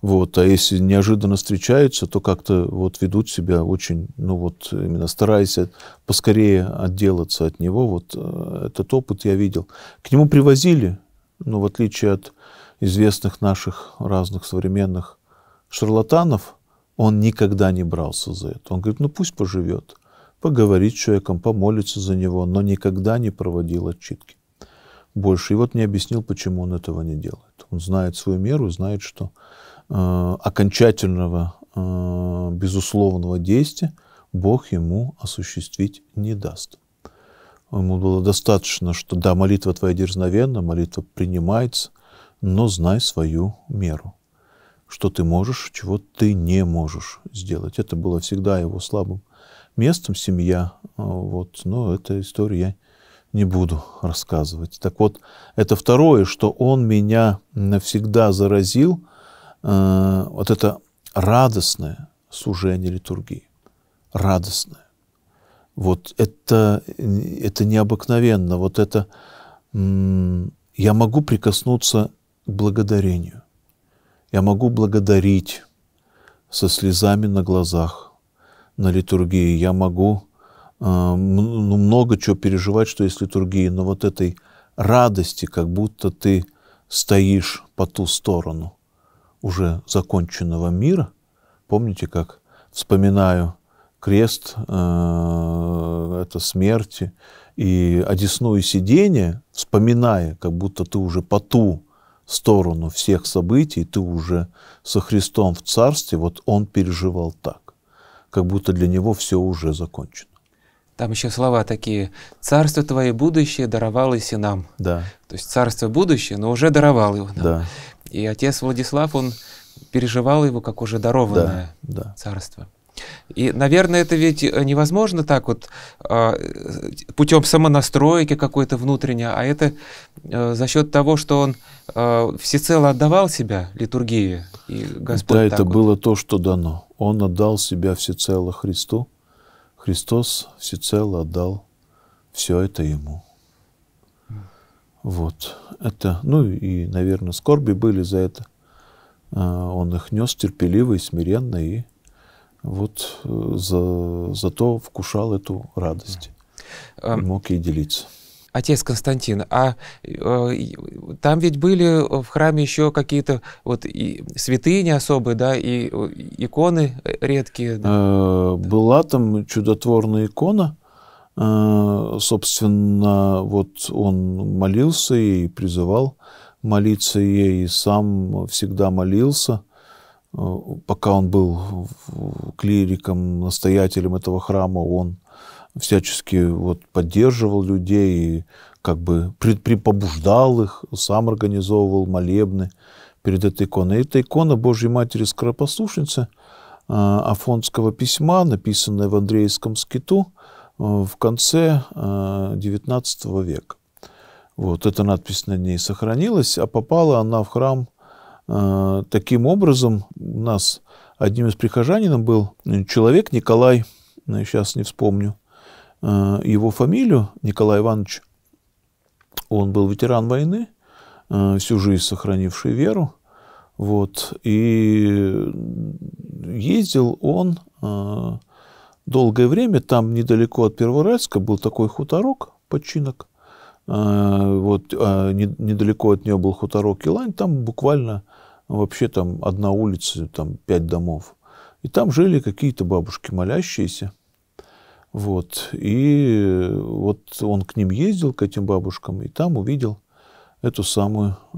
Speaker 2: вот, а если неожиданно встречаются, то как-то вот ведут себя очень, ну вот именно стараясь поскорее отделаться от него, вот э, этот опыт я видел. К нему привозили, ну в отличие от известных наших разных современных шарлатанов, он никогда не брался за это. Он говорит, ну пусть поживет, поговорит с человеком, помолится за него, но никогда не проводил отчитки больше. И вот не объяснил, почему он этого не делает. Он знает свою меру, знает, что э, окончательного, э, безусловного действия Бог ему осуществить не даст. Ему было достаточно, что да, молитва твоя дерзновенна, молитва принимается, но знай свою меру что ты можешь, чего ты не можешь сделать. Это было всегда его слабым местом, семья. А, вот. Но эту историю я не буду рассказывать. Так вот, это второе, что он меня навсегда заразил, э, вот это радостное служение литургии. Радостное. Вот это, это необыкновенно. Вот это я могу прикоснуться к благодарению. Я могу благодарить со слезами на глазах на литургии. Я могу э, ну, много чего переживать, что есть литургии, но вот этой радости, как будто ты стоишь по ту сторону уже законченного мира. Помните, как вспоминаю крест, э, это смерти, и одесную сидение, вспоминая, как будто ты уже по ту сторону всех событий, ты уже со Христом в Царстве, вот он переживал так, как будто для него все уже закончено.
Speaker 1: Там еще слова такие «Царство Твое будущее даровалось и нам». Да. То есть Царство будущее, но уже даровал его нам. Да. И отец Владислав, он переживал его как уже дарованное да, да. Царство. И, наверное, это ведь э, невозможно так вот а, путем самонастройки какой-то внутренней, а это э, за счет того, что он э, всецело отдавал себя литургии. И
Speaker 2: Господь да, это вот. было то, что дано. Он отдал себя всецело Христу. Христос всецело отдал все это Ему. Вот. Это, ну и, наверное, скорби были за это. Он их нес терпеливо и смиренно, и вот э, за, зато вкушал эту радость, а, мог ей делиться.
Speaker 1: Отец Константин, а э, там ведь были в храме еще какие-то вот и святыни особые, да, и, и э, иконы редкие.
Speaker 2: Да? Э, была там чудотворная икона, э, собственно, вот он молился и призывал молиться ей, и сам всегда молился Э, пока он был клириком, настоятелем этого храма, он всячески вот, поддерживал людей и как бы припобуждал их, сам организовывал молебны перед этой иконой. И эта икона Божьей Матери Скоропослушницы э, Афонского письма, написанная в Андреевском скиту э, в конце XIX века. Вот эта надпись на ней сохранилась, а попала она в храм а, таким образом, у нас одним из прихожанином был человек Николай, сейчас ну, не вспомню а, его фамилию, Николай Иванович. Он был ветеран войны, а, всю жизнь сохранивший веру. Вот. И ездил он долгое время, там недалеко от Перворайска был такой хуторок, подчинок а, вот а, недалеко от нее был хуторок Илань, там буквально вообще там одна улица, там пять домов. И там жили какие-то бабушки молящиеся. Вот. И вот он к ним ездил, к этим бабушкам, и там увидел эту самую э,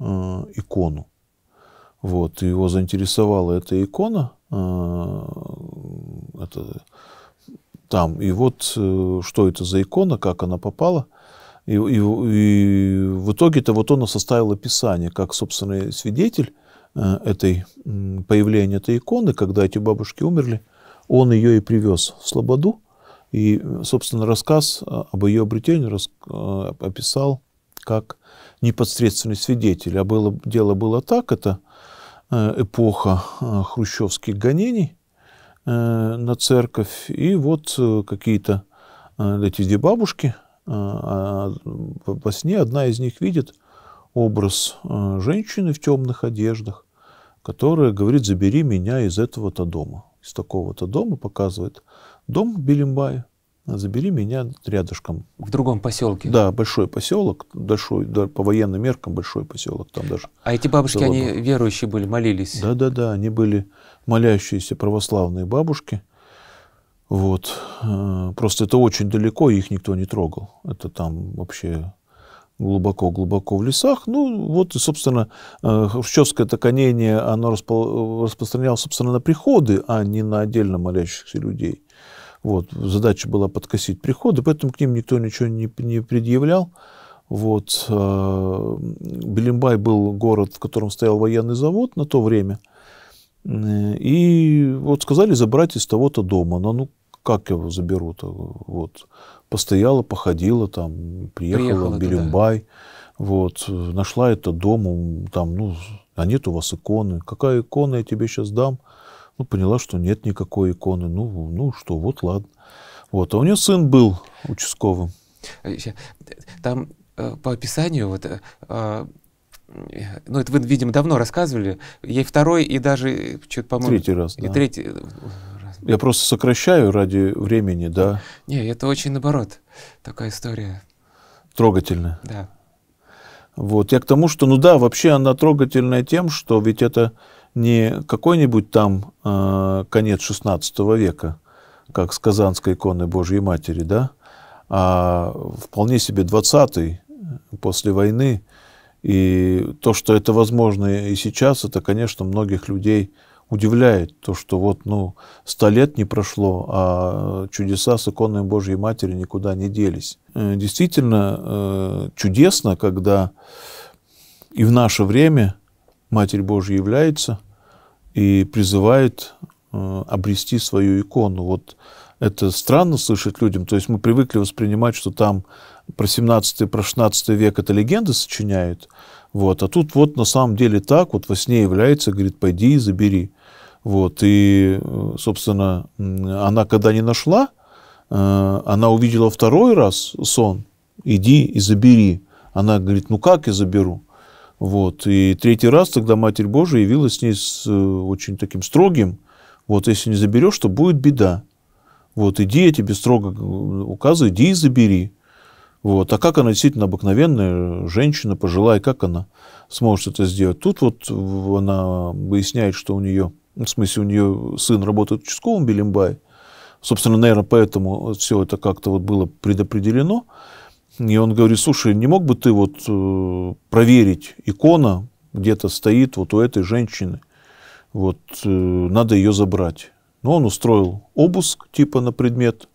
Speaker 2: икону. Вот. И его заинтересовала эта икона. Э, это, там. И вот э, что это за икона, как она попала – и, и, и в итоге-то вот он и составил описание, как, собственный свидетель э, этой, появления этой иконы, когда эти бабушки умерли, он ее и привез в Слободу. И, собственно, рассказ э, об ее обретении рас, э, описал как непосредственный свидетель. А было, дело было так, это эпоха хрущевских гонений на церковь, и вот какие-то эти две бабушки – а, а, во сне одна из них видит образ а, женщины в темных одеждах, которая говорит, забери меня из этого-то дома, из такого-то дома, показывает дом Белимбая, забери меня рядышком. В другом поселке? Да, большой поселок, большой, да, по военным меркам большой поселок там даже. А эти бабушки, Золото. они верующие были, молились? Да, да, да, они были молящиеся православные бабушки – вот. Э, просто это очень далеко, их никто не трогал. Это там вообще глубоко-глубоко в лесах. Ну, вот, собственно, э, хрущевское это конение, оно распространялось, собственно, на приходы, а не на отдельно молящихся людей. Вот, задача была подкосить приходы, поэтому к ним никто ничего не, не предъявлял. Вот, э, Белимбай был город, в котором стоял военный завод на то время – Э, и вот сказали забрать из того-то дома. Но ну, ну как его заберу-то? Вот. Постояла, походила там, приехала, приехала в Белюмбай. Да. Вот, нашла это дома, там, ну, а нет у вас иконы. Какая икона я тебе сейчас дам? Ну, поняла, что нет никакой иконы. Ну, ну что, вот ладно. Вот, а у нее сын был участковым. А там э, по описанию вот
Speaker 1: э, а, ну это вы, видимо, давно рассказывали, ей второй и даже, что-то, по-моему... Третий раз, да. И третий... Э,
Speaker 2: я просто сокращаю ради времени, да.
Speaker 1: Не, это очень наоборот, такая история.
Speaker 2: Трогательная. Да. Вот, я к тому, что, ну да, вообще она трогательная тем, что ведь это не какой-нибудь там э, конец 16 века, как с Казанской иконой Божьей Матери, да, а вполне себе 20-й э, после войны, и то, что это возможно и сейчас, это, конечно, многих людей удивляет. То, что вот, ну, сто лет не прошло, а чудеса с иконой Божьей Матери никуда не делись. Э, действительно э, чудесно, когда и в наше время Матерь Божья является и призывает э, обрести свою икону. Вот это странно слышать людям. То есть мы привыкли воспринимать, что там про 17 про 16 век это легенды сочиняют, вот, а тут вот на самом деле так, вот во сне является, говорит, пойди и забери. Вот, и, собственно, она когда не нашла, э, она увидела второй раз сон, иди и забери. Она говорит, ну как я заберу? Вот, и третий раз тогда Матерь Божия явилась с ней с э, очень таким строгим, вот, если не заберешь, то будет беда. Вот, иди, я тебе строго э, указываю, иди и забери. Вот. А как она действительно обыкновенная женщина, пожилая, как она сможет это сделать? Тут вот она выясняет, что у нее, в смысле, у нее сын работает участковым Белимбай. Собственно, наверное, поэтому все это как-то вот было предопределено. И он говорит, слушай, не мог бы ты вот э, проверить икона, где-то стоит вот у этой женщины, вот э, надо ее забрать. Но он устроил обыск типа на предмет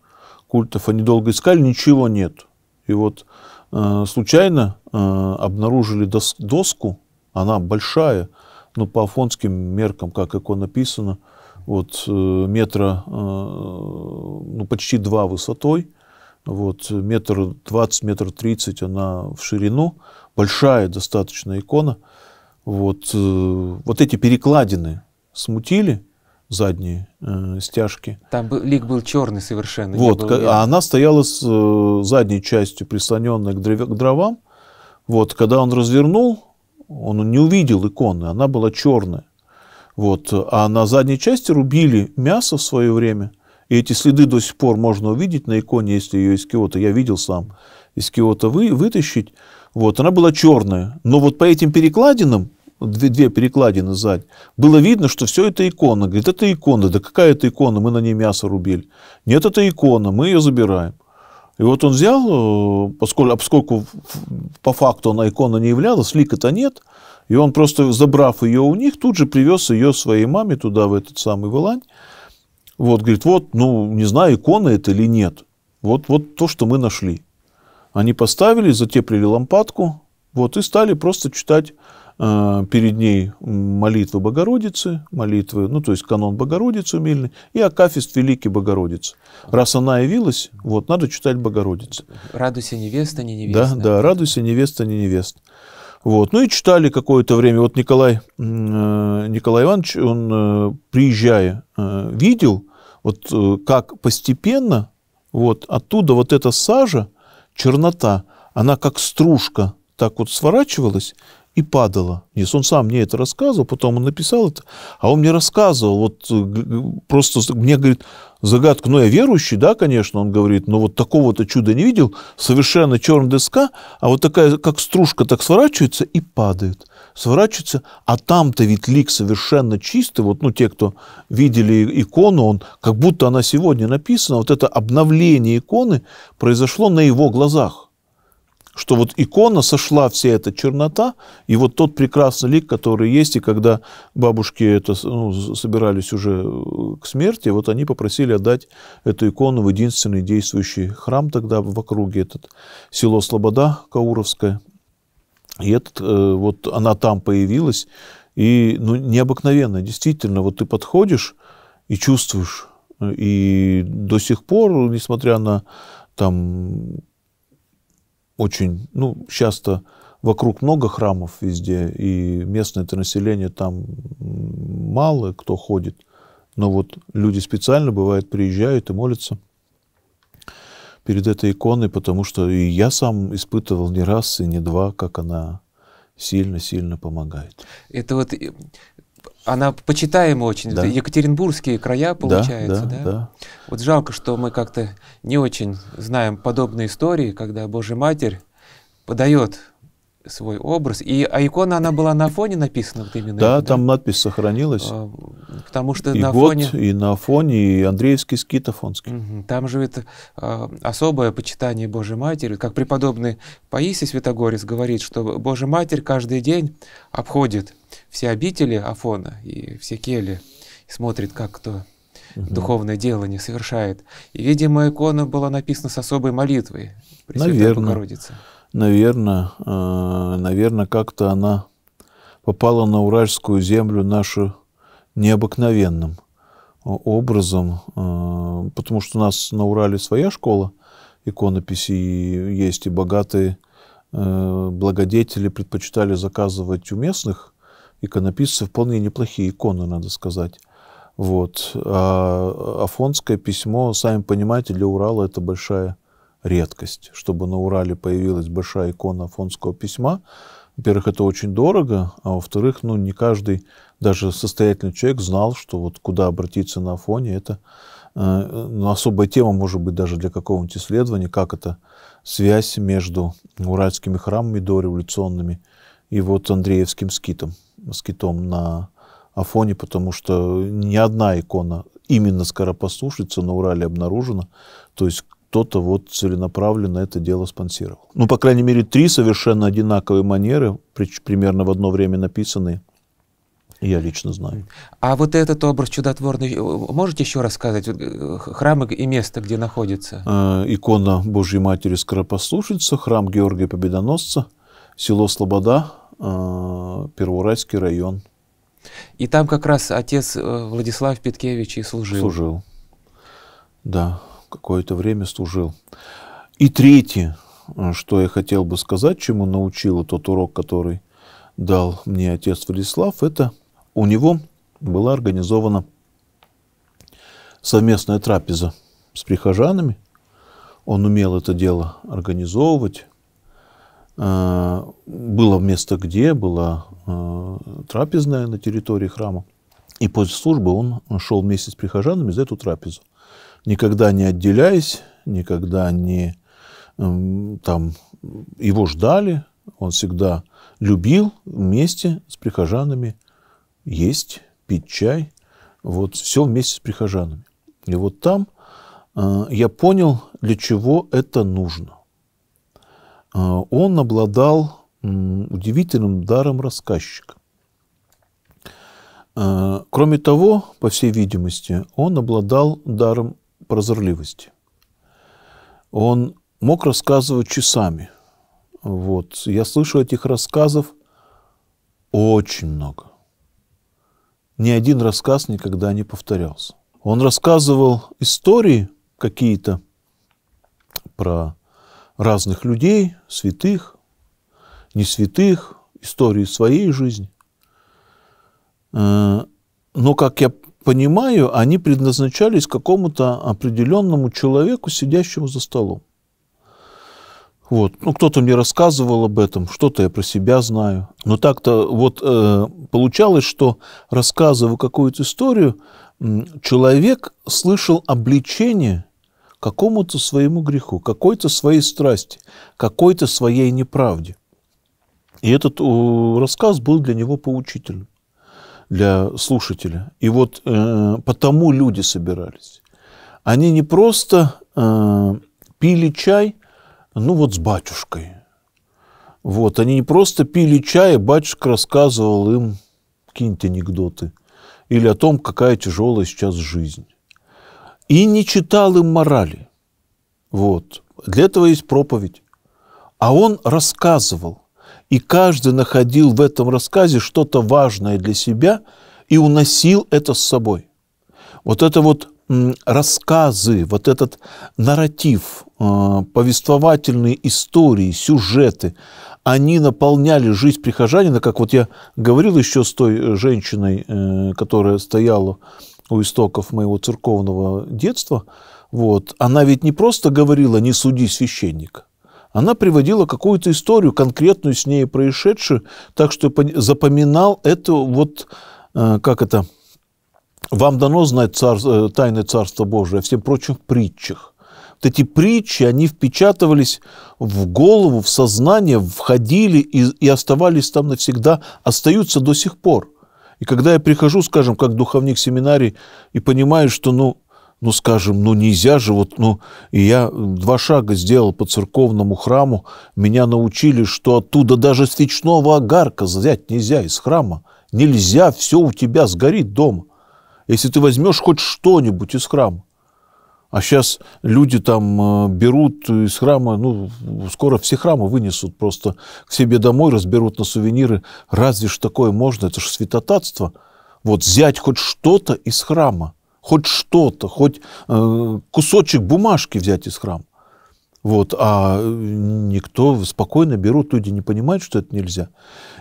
Speaker 2: культов, они долго искали, ничего нет. И вот э, случайно э, обнаружили доску, она большая, но по афонским меркам, как икон написано, вот э, метра, ну почти два высотой, вот метр двадцать, метр тридцать она в ширину, большая достаточно икона. Вот, вот эти перекладины смутили, задние э, стяжки.
Speaker 1: Там был, лик был черный совершенно. Вот, был а
Speaker 2: она стояла с э, задней частью, прислоненной к, дров... к дровам. Вот, когда он развернул, он не увидел иконы, она была черная. Вот, а на задней части рубили мясо в свое время. И эти следы до сих пор можно увидеть на иконе, если ее из Киота, я видел сам, из Киота вы, вытащить. Вот, она была черная. Но вот по этим перекладинам ну, две, две перекладины сзади. Было видно, что все это икона. Говорит, это икона. Да какая это икона? Мы на ней мясо рубили. Нет, это икона, мы ее забираем. И вот он взял, э, поскольку, поскольку по факту она икона не являлась, лика-то нет, и он просто, забрав ее у них, тут же привез ее своей маме туда, в этот самый Вылань. Вот, говорит, вот, ну, не знаю, икона это или нет. Вот, вот то, что мы нашли. Они поставили, затеплили лампадку, вот, и стали просто читать а, перед ней молитвы Богородицы, молитвы, ну, то есть канон Богородицы умильный, и Акафист Великий Богородицы. Раз она явилась, вот, надо читать Богородицы.
Speaker 1: Радуйся, невеста, не невеста. Да,
Speaker 2: да, радуйся, невеста, не невеста. Вот. Ну и читали какое-то время. Вот Николай, э, Николай Иванович, он, э, приезжая, э, видел, вот как постепенно вот оттуда вот эта сажа, чернота, она как стружка так вот сворачивалась и падала. Если он сам мне это рассказывал, потом он написал это, а он мне рассказывал, вот э, просто мне говорит, загадку, ну я верующий, да, конечно, он говорит, но вот такого-то чуда не видел, совершенно черная доска, а вот такая, как стружка, так сворачивается и падает сворачивается, а там-то ведь лик совершенно чистый, вот, ну, те, кто видели икону, он, как будто она сегодня написана, вот это обновление иконы произошло на его глазах что вот икона сошла вся эта чернота, и вот тот прекрасный лик, который есть, и когда бабушки это, ну, собирались уже э, к смерти, вот они попросили отдать эту икону в единственный действующий храм тогда в округе, этот село Слобода Кауровское. И этот, э, вот она там появилась, и ну, необыкновенно, действительно, вот ты подходишь и чувствуешь, э, и до сих пор, несмотря на там очень, ну, часто вокруг много храмов везде, и местное это население там мало кто ходит, но вот люди специально, бывает, приезжают и молятся перед этой иконой, потому что и я сам испытывал не раз и не два, как она сильно-сильно помогает.
Speaker 1: Это вот э, она почитаема очень. Да. Екатеринбургские края, получается, да, да, да? да? Вот жалко, что мы как-то не очень знаем подобные истории, когда Божья Матерь подает свой образ. И, а икона, она была на фоне написана вот именно? Да, да?
Speaker 2: там надпись сохранилась. А,
Speaker 1: потому что и на год, фоне...
Speaker 2: И на фоне, и Андреевский скит Угу.
Speaker 1: Там же это а, особое почитание Божьей Матери. Как преподобный Паисий Святогорец говорит, что Божья Матерь каждый день обходит все обители Афона и все кели, и смотрит, как кто угу. духовное дело не совершает. И, видимо, икона была написана с особой молитвой. Наверное. Богородице.
Speaker 2: Наверное, э, наверное, как-то она попала на уральскую землю нашу необыкновенным э, образом, э, потому что у нас на Урале своя школа иконописи, есть и богатые э, благодетели предпочитали заказывать у местных иконописцы вполне неплохие иконы, надо сказать. Вот. А афонское письмо, сами понимаете, для Урала это большая редкость. Чтобы на Урале появилась большая икона афонского письма, во-первых, это очень дорого, а во-вторых, ну, не каждый, даже состоятельный человек знал, что вот куда обратиться на Афоне, это э, ну, особая тема, может быть, даже для какого-нибудь исследования, как это связь между уральскими храмами дореволюционными и вот Андреевским скитом с китом на Афоне, потому что ни одна икона именно скоропослушница на Урале обнаружена. То есть кто-то вот целенаправленно это дело спонсировал. Ну, по крайней мере, три совершенно одинаковые манеры, примерно в одно время написанные, я лично знаю.
Speaker 1: А вот этот образ чудотворный, э, можете еще рассказать? Э, храм и место, где находится?
Speaker 2: Э, икона Божьей Матери Скоропослушница, храм Георгия Победоносца, село Слобода, Первоуральский район. И там как раз отец
Speaker 1: э, Владислав Петкевич и служил.
Speaker 2: Служил, да, какое-то время служил. И третье, э, что я хотел бы сказать, чему научил тот урок, который дал мне отец Владислав, это у него была организована совместная трапеза с прихожанами. Он умел это дело организовывать, а, было место где, была а, трапезная на территории храма. И после службы он шел вместе с прихожанами за эту трапезу, никогда не отделяясь, никогда не там его ждали, он всегда любил вместе с прихожанами есть, пить чай, вот все вместе с прихожанами. И вот там э, я понял, для чего это нужно. А, он обладал удивительным даром рассказчика. А, кроме того, по всей видимости, он обладал даром прозорливости. Он мог рассказывать часами. Вот. Я слышал этих рассказов очень много. Ни один рассказ никогда не повторялся. Он рассказывал истории какие-то про разных людей, святых, не святых, истории своей жизни. Э, но, как я понимаю, они предназначались какому-то определенному человеку, сидящему за столом. Вот. Ну, кто-то мне рассказывал об этом, что-то я про себя знаю. Но так-то вот э, получалось, что, рассказывая какую-то историю, человек слышал обличение какому-то своему греху, какой-то своей страсти, какой-то своей неправде. И этот э, рассказ был для него поучительным, для слушателя. И вот э, потому люди собирались. Они не просто э, пили чай, ну вот с батюшкой. Вот, они не просто пили чай, и а батюшка рассказывал им какие-нибудь анекдоты или о том, какая тяжелая сейчас жизнь и не читал им морали. Вот. Для этого есть проповедь. А он рассказывал, и каждый находил в этом рассказе что-то важное для себя и уносил это с собой. Вот это вот рассказы, вот этот нарратив, э, повествовательные истории, сюжеты, они наполняли жизнь прихожанина, как вот я говорил еще с той э, женщиной, э, которая стояла у истоков моего церковного детства, вот, она ведь не просто говорила «не суди священника», она приводила какую-то историю, конкретную с ней происшедшую, так что запоминал это вот, э, как это, вам дано знать царство, э, тайны Царства Божия, а всем прочим в притчах. Вот эти притчи, они впечатывались в голову, в сознание, входили и, и оставались там навсегда, остаются до сих пор – и когда я прихожу, скажем, как духовник семинарии, и понимаю, что, ну, ну, скажем, ну нельзя же, вот, ну, и я э, два шага сделал по церковному храму, меня научили, что оттуда даже свечного огарка взять нельзя из храма. Нельзя, все у тебя сгорит дома. Если ты возьмешь хоть что-нибудь из храма. А сейчас люди там э, берут из храма, ну, скоро все храмы вынесут просто к себе домой, разберут на сувениры. Разве ж такое можно? Это же святотатство. Вот взять хоть что-то из храма, хоть что-то, хоть э, кусочек бумажки взять из храма. Вот, а э, никто спокойно берут, люди не понимают, что это нельзя.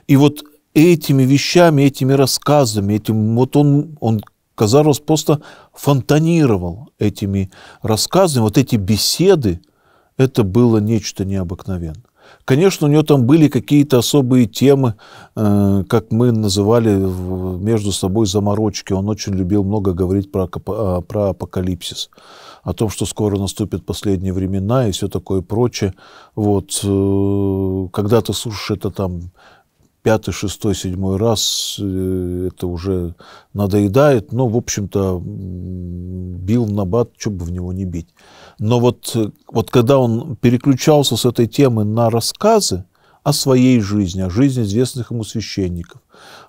Speaker 2: И вот этими вещами, этими рассказами, этим, вот он, он Казарос просто фонтанировал этими рассказами, вот эти беседы, это было нечто необыкновенное. Конечно, у него там были какие-то особые темы, э, как мы называли между собой заморочки. Он очень любил много говорить про, а, про апокалипсис, о том, что скоро наступят последние времена и все такое прочее. Вот, э, когда ты слушаешь это там пятый, шестой, седьмой раз э, это уже надоедает. Но, ну, в общем-то, бил в набат, что бы в него не бить. Но вот, э, вот когда он переключался с этой темы на рассказы о своей жизни, о жизни известных ему священников,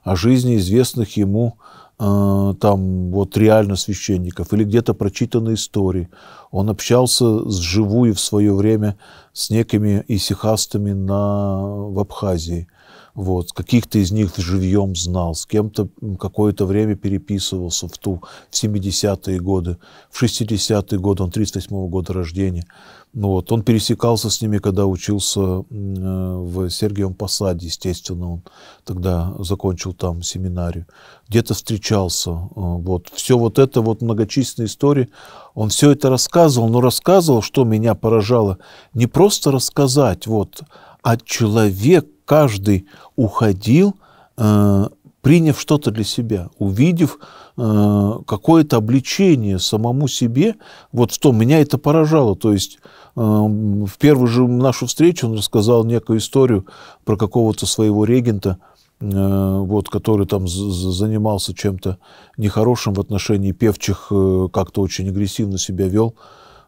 Speaker 2: о жизни известных ему э, там вот реально священников или где-то прочитанные истории. Он общался с живую в свое время с некими исихастами на, в Абхазии – вот. Каких-то из них живьем знал, с кем-то какое-то время переписывался в ту, в 70-е годы, в 60-е годы, он 38-го года рождения. Ну вот. Он пересекался с ними, когда учился э, в Сергиевом Посаде, естественно, он тогда закончил там семинарию. Где-то встречался. Э, вот. Все вот это, вот многочисленные истории, он все это рассказывал, но рассказывал, что меня поражало, не просто рассказать, вот, а человек, каждый уходил, э, приняв что-то для себя, увидев э, какое-то обличение самому себе, вот что меня это поражало. То есть э, в первую же нашу встречу он рассказал некую историю про какого-то своего регента, э, вот, который там занимался чем-то нехорошим в отношении певчих, э, как-то очень агрессивно себя вел.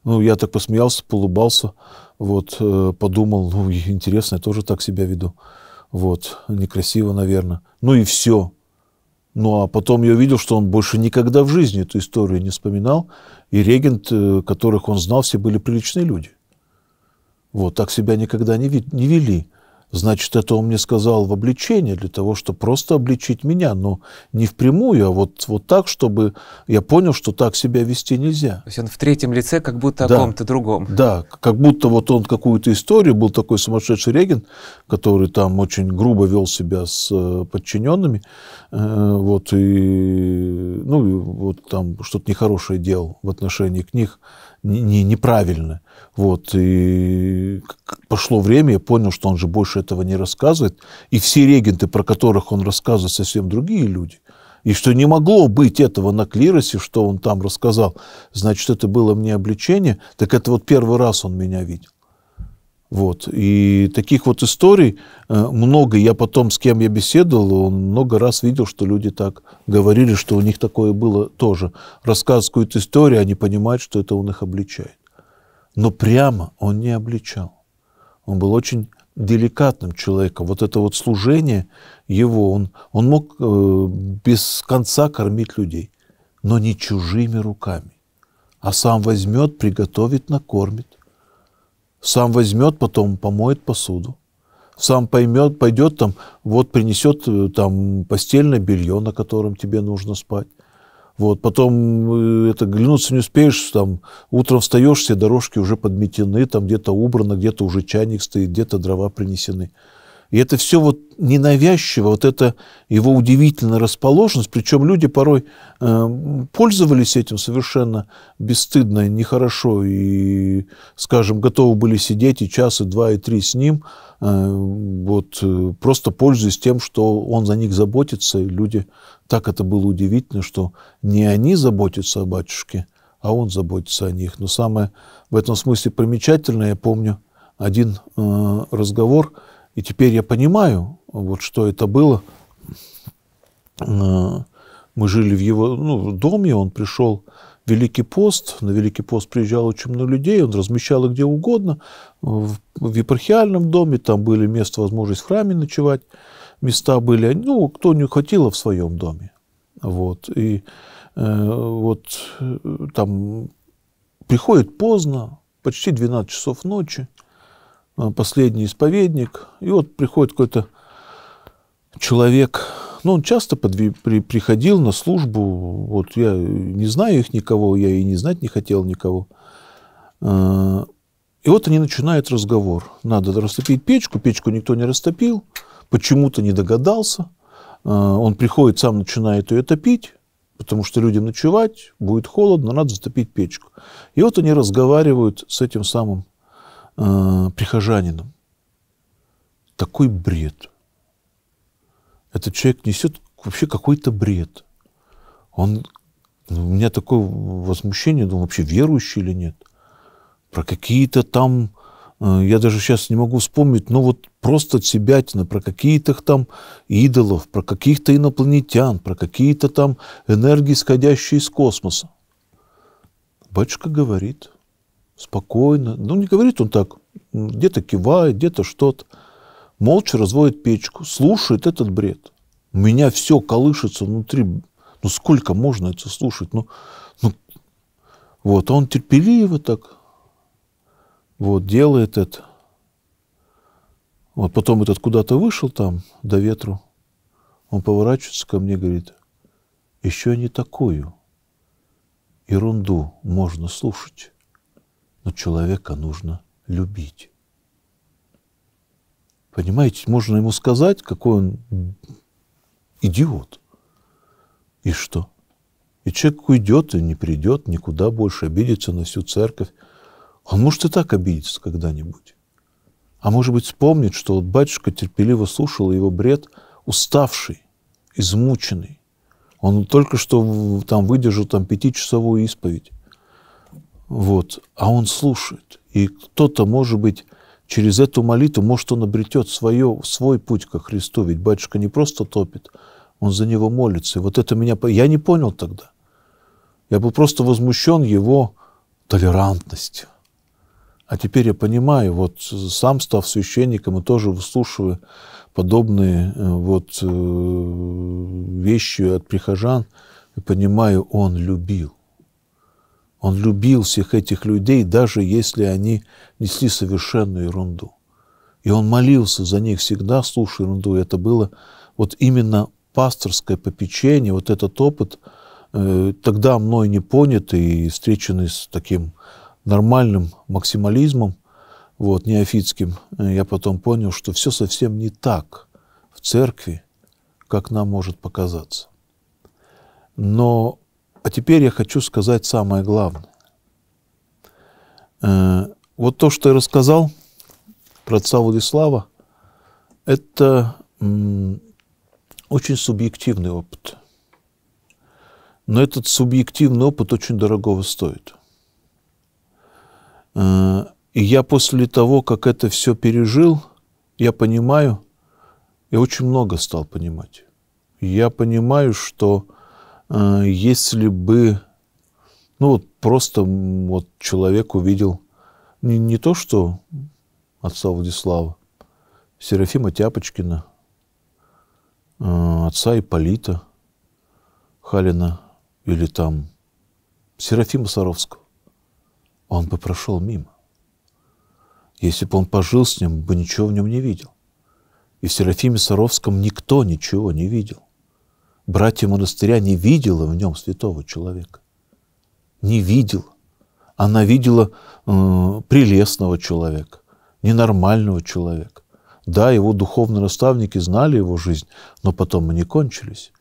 Speaker 2: Ну, я так посмеялся, полыбался. Вот, э, подумал, ну, интересно, я тоже так себя веду. Вот, некрасиво, наверное. Ну и все. Ну а потом я увидел, что он больше никогда в жизни эту историю не вспоминал, и регент, э, которых он знал, все были приличные люди. Вот, так себя никогда не, не вели. Значит, это он мне сказал в обличении для того, чтобы просто обличить меня, но не впрямую, а вот, вот так, чтобы я понял, что так себя вести нельзя. То есть он в третьем лице как будто да, о ком-то другом. Да, как будто вот он какую-то историю, был такой сумасшедший Реген, который там очень грубо вел себя с э, подчиненными, э, вот, и, ну, вот там что-то нехорошее делал в отношении к ним не, не неправильно. Вот. И пошло время, я понял, что он же больше этого не рассказывает. И все регенты, про которых он рассказывает, совсем другие люди. И что не могло быть этого на клиросе, что он там рассказал. Значит, это было мне обличение. Так это вот первый раз он меня видел. Вот. И таких вот историй э, много. Я потом, с кем я беседовал, он много раз видел, что люди так говорили, что у них такое было тоже. Рассказывают историю, они понимают, что это он их обличает. Но прямо он не обличал. Он был очень деликатным человеком. Вот это вот служение его, он, он мог э, без конца кормить людей, но не чужими руками. А сам возьмет, приготовит, накормит сам возьмет потом, помоет посуду, сам поймет, пойдет там, вот принесет э, там постельное белье, на котором тебе нужно спать. Вот, потом э, это глянуться не успеешь, там, утром встаешь, все дорожки уже подметены, там где-то убрано, где-то уже чайник стоит, где-то дрова принесены. И это все вот ненавязчиво, вот это его удивительная расположенность, причем люди порой э, пользовались этим совершенно бесстыдно, нехорошо, и, скажем, готовы были сидеть и час, и два, и три с ним, э, вот, э, просто пользуясь тем, что он за них заботится, и люди, так это было удивительно, что не они заботятся о батюшке, а он заботится о них. Но самое в этом смысле примечательное, я помню один э, разговор, и теперь я понимаю, вот что это было. Э, мы жили в его ну, в доме, он пришел Великий пост. На Великий пост приезжало очень много людей, он размещал их где угодно. В, в епархиальном доме там были места, возможность в храме ночевать. Места были, ну, кто не хотело а в своем доме. Вот. И э, вот э, там приходит поздно, почти 12 часов ночи. Э, последний исповедник, и вот приходит какой-то человек, ну, он часто подви- при- приходил на службу, вот я не знаю их никого, я и не знать не хотел никого. Э, и вот они начинают разговор. Надо растопить печку, печку никто не растопил, почему-то не догадался. Э, он приходит, сам начинает ее топить, потому что людям ночевать, будет холодно, надо затопить печку. И вот они разговаривают с этим самым э, прихожанином. Такой бред. Этот человек несет вообще какой-то бред. Он, ну, у меня такое возмущение, думаю, вообще верующий или нет. Про какие-то там, э, я даже сейчас не могу вспомнить, но вот просто от себятина, про какие-то там идолов, про каких-то инопланетян, про какие-то там энергии, исходящие из космоса. Батюшка говорит – спокойно. Ну, не говорит он так. Где-то кивает, где-то что-то. Молча разводит печку, слушает этот бред. У меня все колышется внутри. Ну, сколько можно это слушать? Ну, ну, вот, а он терпеливо так вот, делает это. Вот потом этот куда-то вышел там до ветру. Он поворачивается ко мне, говорит, еще не такую ерунду можно слушать но человека нужно любить. Понимаете, можно ему сказать, какой он идиот. И что? И человек уйдет и не придет никуда больше, обидится на всю церковь. Он может и так обидеться когда-нибудь. А может быть, вспомнит, что вот батюшка терпеливо слушал его бред, уставший, измученный. Он только что там выдержал там пятичасовую исповедь. Вот. А он слушает. И кто-то, может быть, через эту молитву, может, он обретет свое, свой путь ко Христу. Ведь батюшка не просто топит, он за него молится. И вот это меня... Я не понял тогда. Я был просто возмущен его толерантностью. А теперь я понимаю, вот сам став священником и тоже выслушивая подобные э, вот э, вещи от прихожан, я понимаю, он любил. Он любил всех этих людей, даже если они несли совершенную ерунду. И он молился за них всегда, слушая ерунду. это было вот именно пасторское попечение, вот этот опыт, э, тогда мной не понятый и встреченный с таким нормальным максимализмом, вот, неофитским, э, я потом понял, что все совсем не так в церкви, как нам может показаться. Но а теперь я хочу сказать самое главное. Э, вот то, что я рассказал про отца Владислава, это очень субъективный опыт. Но этот субъективный опыт очень дорогого стоит. Э, и я после того, как это все пережил, я понимаю, я очень много стал понимать. Я понимаю, что а, если бы, ну вот просто вот человек увидел не, не то, что отца Владислава, Серафима Тяпочкина, а, отца Иполита Халина или там Серафима Саровского, он бы прошел мимо. Если бы он пожил с ним, бы ничего в нем не видел. И в Серафиме Саровском никто ничего не видел братья монастыря не видела в нем святого человека. Не видела. Она видела э, прелестного человека, ненормального человека. Да, его духовные наставники знали его жизнь, но потом они кончились.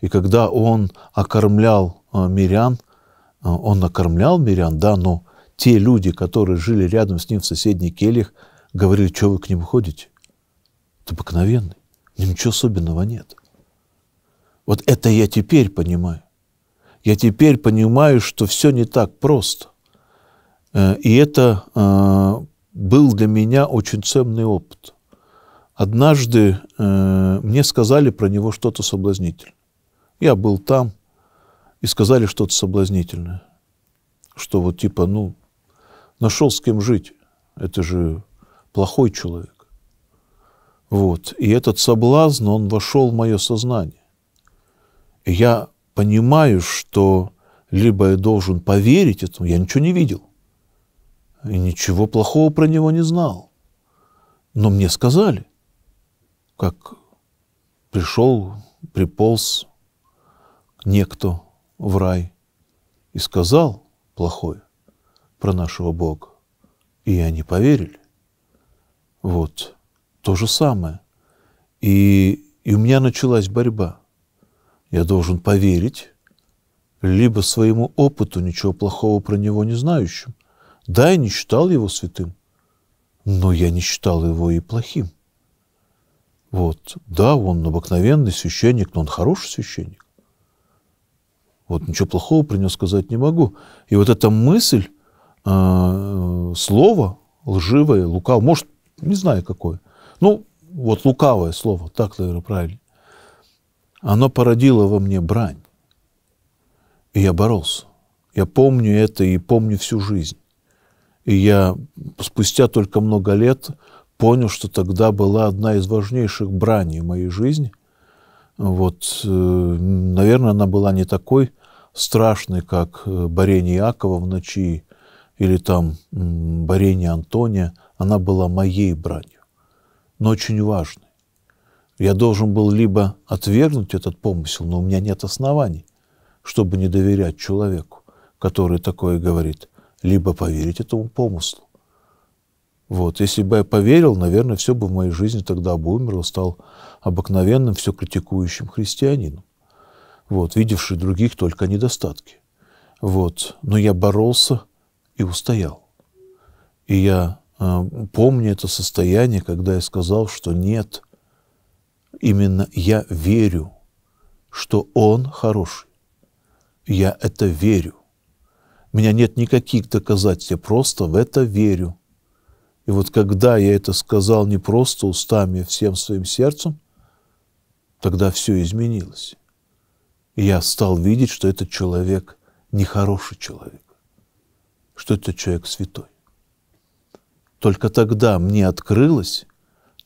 Speaker 2: И когда он окормлял э, мирян, э, он окормлял мирян, да, но те люди, которые жили рядом с ним в соседней кельях, говорили, что вы к ним ходите? Это обыкновенный, в нем ничего особенного нет. Вот это я теперь понимаю. Я теперь понимаю, что все не так просто. Э, и это э, был для меня очень ценный опыт. Однажды э, мне сказали про него что-то соблазнительное. Я был там, и сказали что-то соблазнительное. Что вот типа, ну, нашел с кем жить. Это же плохой человек. Вот. И этот соблазн, он вошел в мое сознание я понимаю, что либо я должен поверить этому, я ничего не видел, и ничего плохого про него не знал. Но мне сказали, как пришел, приполз некто в рай и сказал плохое про нашего Бога, и они поверили. Вот, то же самое. И, и у меня началась борьба – я должен поверить либо своему опыту, ничего плохого про него не знающим. Да, я не считал его святым, но я не считал его и плохим. Вот. Да, он обыкновенный священник, но он хороший священник. Вот ничего плохого про него сказать не могу. И вот эта мысль, э, слово лживое, лукавое, может, не знаю какое. Ну, вот лукавое слово, так, наверное, правильно оно породило во мне брань. И я боролся. Я помню это и помню всю жизнь. И я спустя только много лет понял, что тогда была одна из важнейших браней в моей жизни. Вот, э, наверное, она была не такой страшной, как э, борение Иакова в ночи или там борение Антония. Она была моей бранью, но очень важной. Я должен был либо отвергнуть этот помысел, но у меня нет оснований, чтобы не доверять человеку, который такое говорит, либо поверить этому помыслу. Вот. Если бы я поверил, наверное, все бы в моей жизни тогда бы умерло, стал обыкновенным, все критикующим христианином, вот, видевший других только недостатки. Вот. Но я боролся и устоял. И я э, помню это состояние, когда я сказал, что нет – Именно я верю, что Он хороший. Я это верю. У меня нет никаких доказательств, я просто в это верю. И вот когда я это сказал не просто устами, а всем своим сердцем, тогда все изменилось. И я стал видеть, что этот человек нехороший человек, что этот человек святой. Только тогда мне открылось,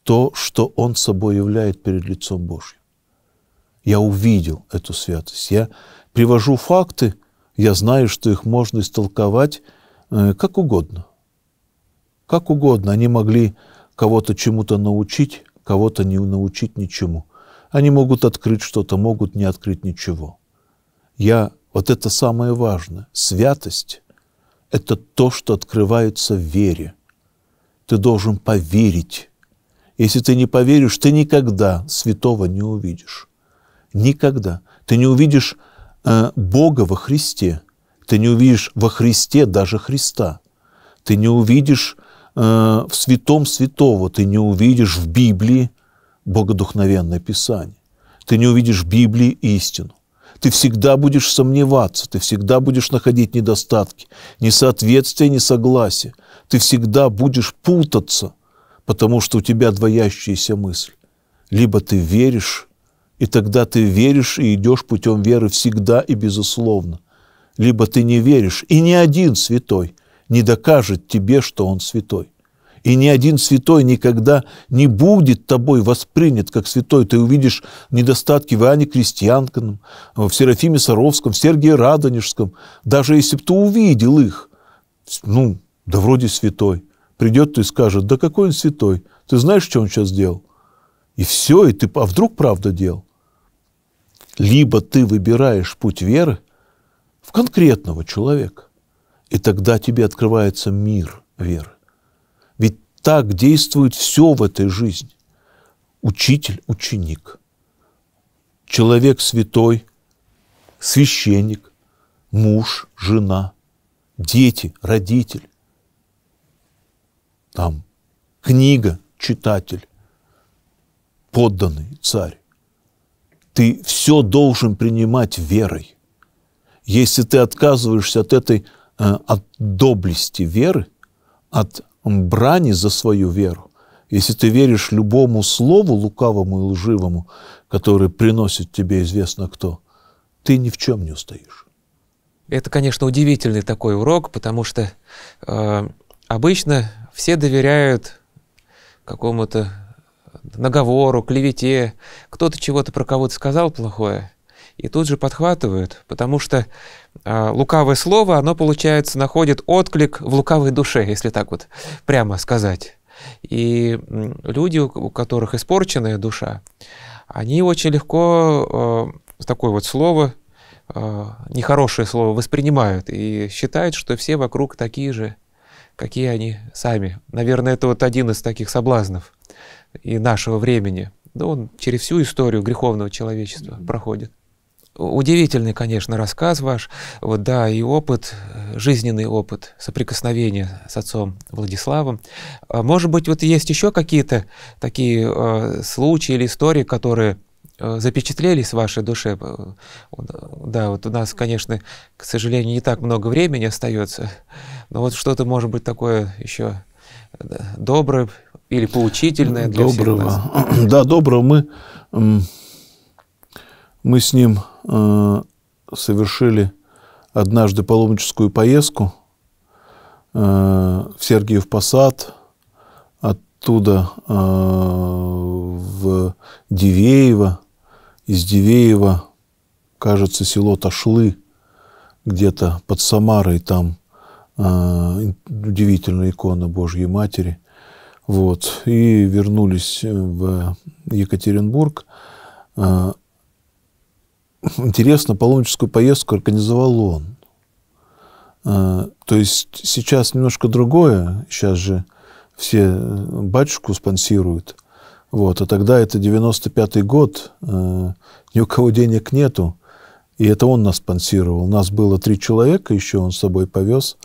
Speaker 2: то, что он собой являет перед лицом Божьим. Я увидел эту святость. Я привожу факты, я знаю, что их можно истолковать э, как угодно. Как угодно. Они могли кого-то чему-то научить, кого-то не научить ничему. Они могут открыть что-то, могут не открыть ничего. Я, вот это самое важное, святость – это то, что открывается в вере. Ты должен поверить если ты не поверишь, ты никогда святого не увидишь. Никогда. Ты не увидишь э, Бога во Христе. Ты не увидишь во Христе даже Христа. Ты не увидишь э, в святом святого. Ты не увидишь в Библии богодухновенное Писание. Ты не увидишь в Библии истину. Ты всегда будешь сомневаться, ты всегда будешь находить недостатки, несоответствия, несогласия. Ты всегда будешь путаться потому что у тебя двоящаяся мысль. Либо ты веришь, и тогда ты веришь и идешь путем веры всегда и безусловно. Либо ты не веришь, и ни один святой не докажет тебе, что он святой. И ни один святой никогда не будет тобой воспринят как святой. Ты увидишь недостатки в Иоанне Крестьянкином, в Серафиме Саровском, в Сергии Радонежском. Даже если бы ты увидел их, ну, да вроде святой придет и скажет, да какой он святой, ты знаешь, что он сейчас делал? И все, и ты, а вдруг правда делал? Либо ты выбираешь путь веры в конкретного человека, и тогда тебе открывается мир веры. Ведь так действует все в этой жизни. Учитель, ученик, человек святой, священник, муж, жена, дети, родитель там книга, читатель, подданный, царь. Ты все должен принимать верой. Если ты отказываешься от этой, э, от доблести веры, от брани за свою веру, если ты веришь любому слову лукавому и лживому, который приносит тебе известно кто, ты ни в чем не устоишь.
Speaker 1: Это, конечно, удивительный такой урок, потому что э, обычно все доверяют какому-то наговору, клевете, кто-то чего-то про кого-то сказал плохое, и тут же подхватывают, потому что э, лукавое слово, оно, получается, находит отклик в лукавой душе, если так вот прямо сказать. И люди, у которых испорченная душа, они очень легко э, такое вот слово, э, нехорошее слово воспринимают и считают, что все вокруг такие же, какие они сами. Наверное, это вот один из таких соблазнов и нашего времени. Да он через всю историю греховного человечества mm-hmm. проходит. Удивительный, конечно, рассказ ваш, вот, да, и опыт, э, жизненный опыт соприкосновения с отцом Владиславом. А может быть, вот есть еще какие-то такие э, случаи или истории, которые Э, запечатлелись в вашей душе. Э, да, вот у нас, конечно, к сожалению, не так много времени остается, но вот что-то может быть такое еще доброе или поучительное для доброго. всех
Speaker 2: нас. Да, доброго. Мы, мы с ним э, совершили однажды паломническую поездку в Сергиев Посад, оттуда в Дивеево, из Дивеева, кажется, село Ташлы, где-то под Самарой, там э, удивительная икона Божьей Матери. Вот. И вернулись э, в Екатеринбург. А, интересно, паломническую поездку организовал он. А, то есть сейчас немножко другое. Сейчас же все э, батюшку спонсируют – вот, а тогда это 95-й год, э, ни у кого денег нету, и это он нас спонсировал. У нас было три человека, еще он с собой повез.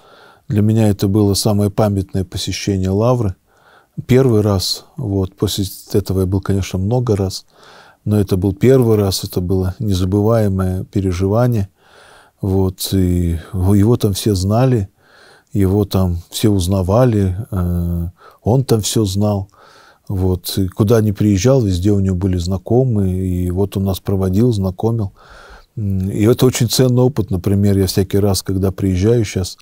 Speaker 2: Для меня это было самое памятное посещение Лавры. Первый раз, вот, после этого я был, конечно, много раз, но это был первый раз, это было незабываемое переживание. Вот, и его там все знали, его там все узнавали, э, он там все знал – вот. И куда не приезжал, везде у него были знакомые, и вот он нас проводил, знакомил. И это очень ценный опыт. Например, я всякий раз, когда приезжаю сейчас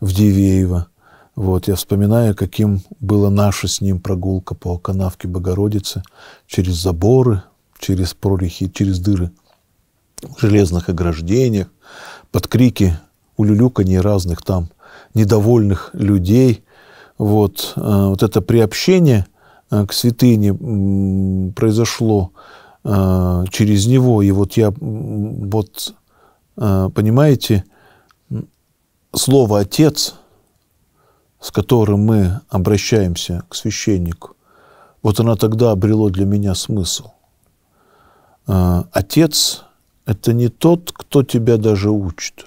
Speaker 2: в Дивеево, вот, я вспоминаю, каким была наша с ним прогулка по канавке Богородицы через заборы, через прорехи, через дыры в железных ограждениях, под крики улюлюканий разных там недовольных людей. Вот, э, вот это приобщение – Э, к святыне произошло э, через него. И вот я, вот, э, понимаете, слово «отец», с которым мы обращаемся к священнику, вот оно тогда обрело для меня смысл. Отец – это не тот, кто тебя даже учит.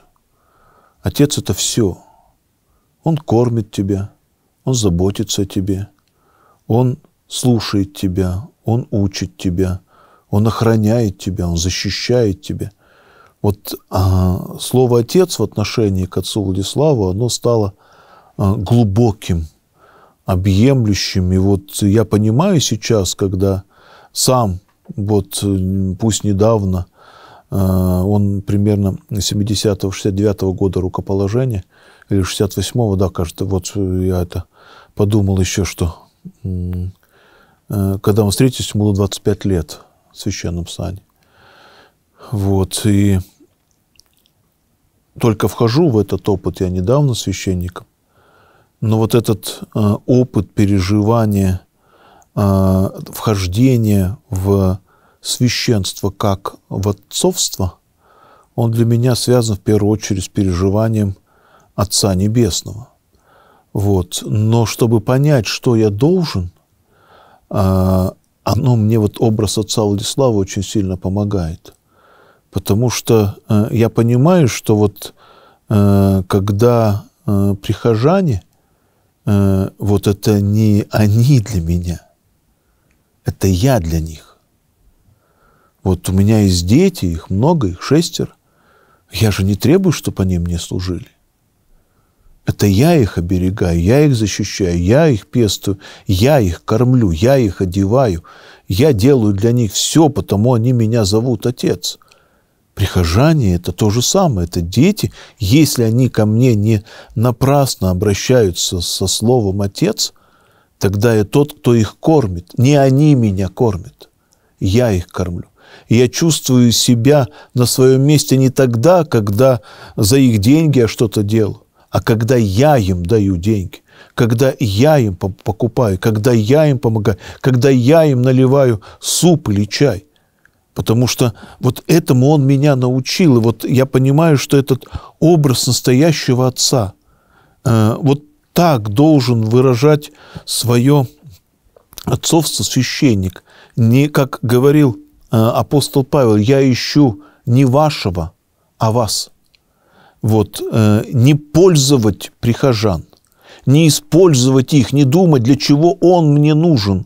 Speaker 2: Отец – это все. Он кормит тебя, он заботится о тебе, он слушает тебя, Он учит тебя, Он охраняет тебя, Он защищает тебя. Вот а, слово «отец» в отношении к отцу Владиславу, оно стало а, глубоким, объемлющим. И вот я понимаю сейчас, когда сам, вот пусть недавно, а, он примерно 70-го, 69-го года рукоположения, или 68-го, да, кажется, вот я это подумал еще, что Э, когда мы встретились, ему было 25 лет в священном сане. Вот, и только вхожу в этот опыт, я недавно священником, но вот этот э, опыт переживания, э, вхождения в священство как в отцовство, он для меня связан в первую очередь с переживанием Отца Небесного. Вот. Но чтобы понять, что я должен, а, оно мне вот образ отца Владислава очень сильно помогает. Потому что э, я понимаю, что вот э, когда э, прихожане, вот это не они для меня, это я для них. Вот у меня есть дети, их много, их шестер, Я же не требую, чтобы они мне служили. Это я их оберегаю, я их защищаю, я их пестую, я их кормлю, я их одеваю. Я делаю для них все, потому они меня зовут Отец. Прихожане – это то же самое, это дети. Если они ко мне не напрасно обращаются со словом «отец», тогда я тот, кто их кормит. Не они меня кормят, я их кормлю. я чувствую себя на своем месте не тогда, когда за их деньги я что-то делаю, а когда я им даю деньги, когда я им покупаю, когда я им помогаю, когда я им наливаю суп или чай, потому что вот этому он меня научил. И вот я понимаю, что этот образ настоящего отца э, вот так должен выражать свое отцовство священник. Не, как говорил э, апостол Павел, я ищу не вашего, а вас вот, э, не пользовать прихожан, не использовать их, не думать, для чего он мне нужен,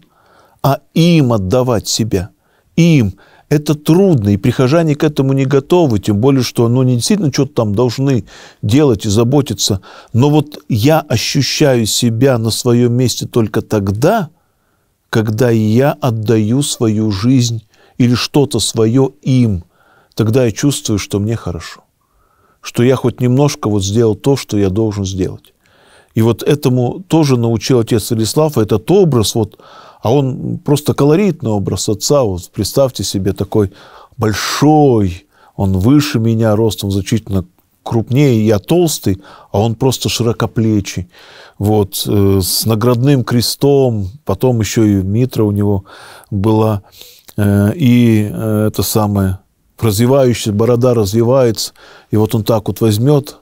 Speaker 2: а им отдавать себя, им. Это трудно, и прихожане к этому не готовы, тем более, что ну, они действительно что-то там должны делать и заботиться. Но вот я ощущаю себя на своем месте только тогда, когда я отдаю свою жизнь или что-то свое им. Тогда я чувствую, что мне хорошо что я хоть немножко вот сделал то, что я должен сделать. И вот этому тоже научил отец Ильислав, этот образ, вот, а он просто колоритный образ отца, вот представьте себе такой большой, он выше меня ростом значительно крупнее, я толстый, а он просто широкоплечий, вот, э, с наградным крестом, потом еще и митра у него была, э, и э, это самое, развивающаяся борода развивается, и вот он так вот возьмет,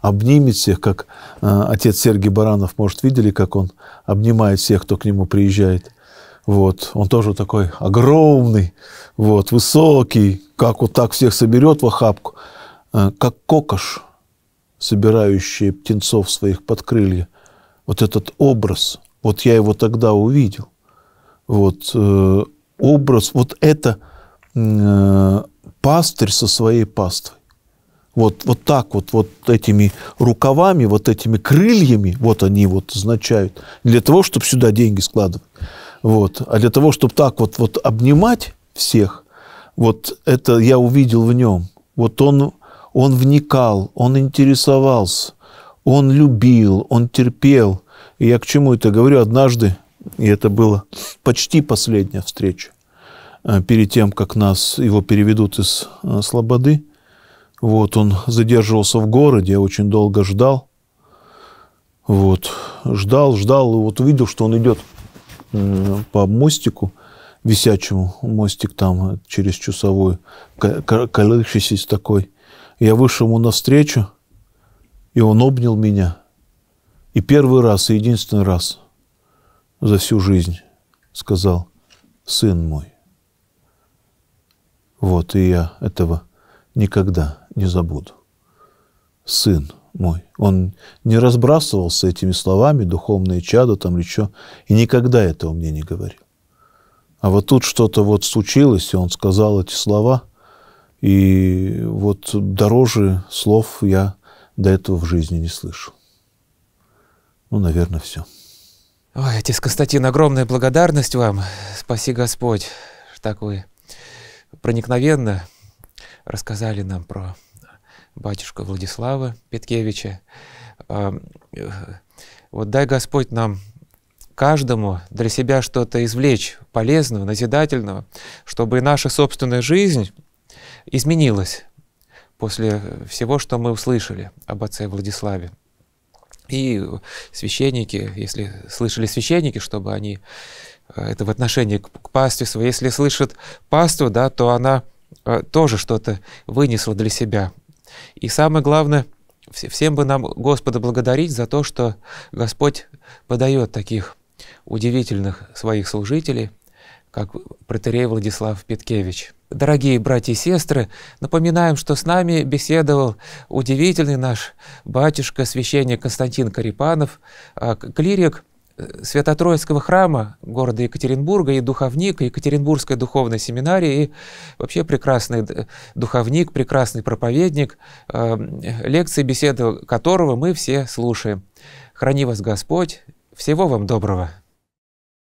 Speaker 2: обнимет всех, как э, отец Сергей Баранов, может, видели, как он обнимает всех, кто к нему приезжает. Вот, он тоже такой огромный, вот, высокий, как вот так всех соберет в охапку, э, как кокош, собирающий птенцов своих под крылья. Вот этот образ, вот я его тогда увидел. Вот, э, образ, вот это э, пастырь со своей паствой. Вот, вот так вот, вот этими рукавами, вот этими крыльями, вот они вот означают, для того, чтобы сюда деньги складывать. Вот. А для того, чтобы так вот, вот обнимать всех, вот это я увидел в нем. Вот он, он вникал, он интересовался, он любил, он терпел. И я к чему это говорю? Однажды, и это было почти последняя встреча, Э, перед тем, как нас его переведут из э, Слободы. Вот, он задерживался в городе, очень долго ждал. Вот, ждал, ждал, и вот увидел, что он идет э, по мостику, висячему мостик там через часовую, колышащийся такой. Я вышел ему навстречу, и он обнял меня. И первый раз, и единственный раз за всю жизнь сказал, сын мой, вот, и я этого никогда не забуду. Сын мой. Он не разбрасывался этими словами, духовные чада там или что, и никогда этого мне не говорил. А вот тут что-то вот случилось, и он сказал эти слова, и вот дороже слов я до этого в жизни не слышу. Ну, наверное, все.
Speaker 1: Ой, отец Константин, огромная благодарность вам. Спаси Господь, что так проникновенно рассказали нам про батюшку Владислава Петкевича. А, э, вот дай Господь нам каждому для себя что-то извлечь полезного, назидательного, чтобы наша собственная жизнь изменилась после всего, что мы услышали об отце Владиславе. И священники, если слышали священники, чтобы они Э, это в отношении к, к пастве Если слышит паству, да, то она э, тоже что-то вынесла для себя. И самое главное, всем бы нам Господа благодарить за то, что Господь подает таких удивительных своих служителей, как протерей Владислав Петкевич. Дорогие братья и сестры, напоминаем, что с нами беседовал удивительный наш батюшка, священник Константин Карипанов, а, клирик – Свято-Троицкого храма города Екатеринбурга и духовник Екатеринбургской духовной семинарии, и вообще прекрасный э, духовник, прекрасный проповедник, э, лекции, беседы которого мы все слушаем. Храни вас Господь, всего вам доброго!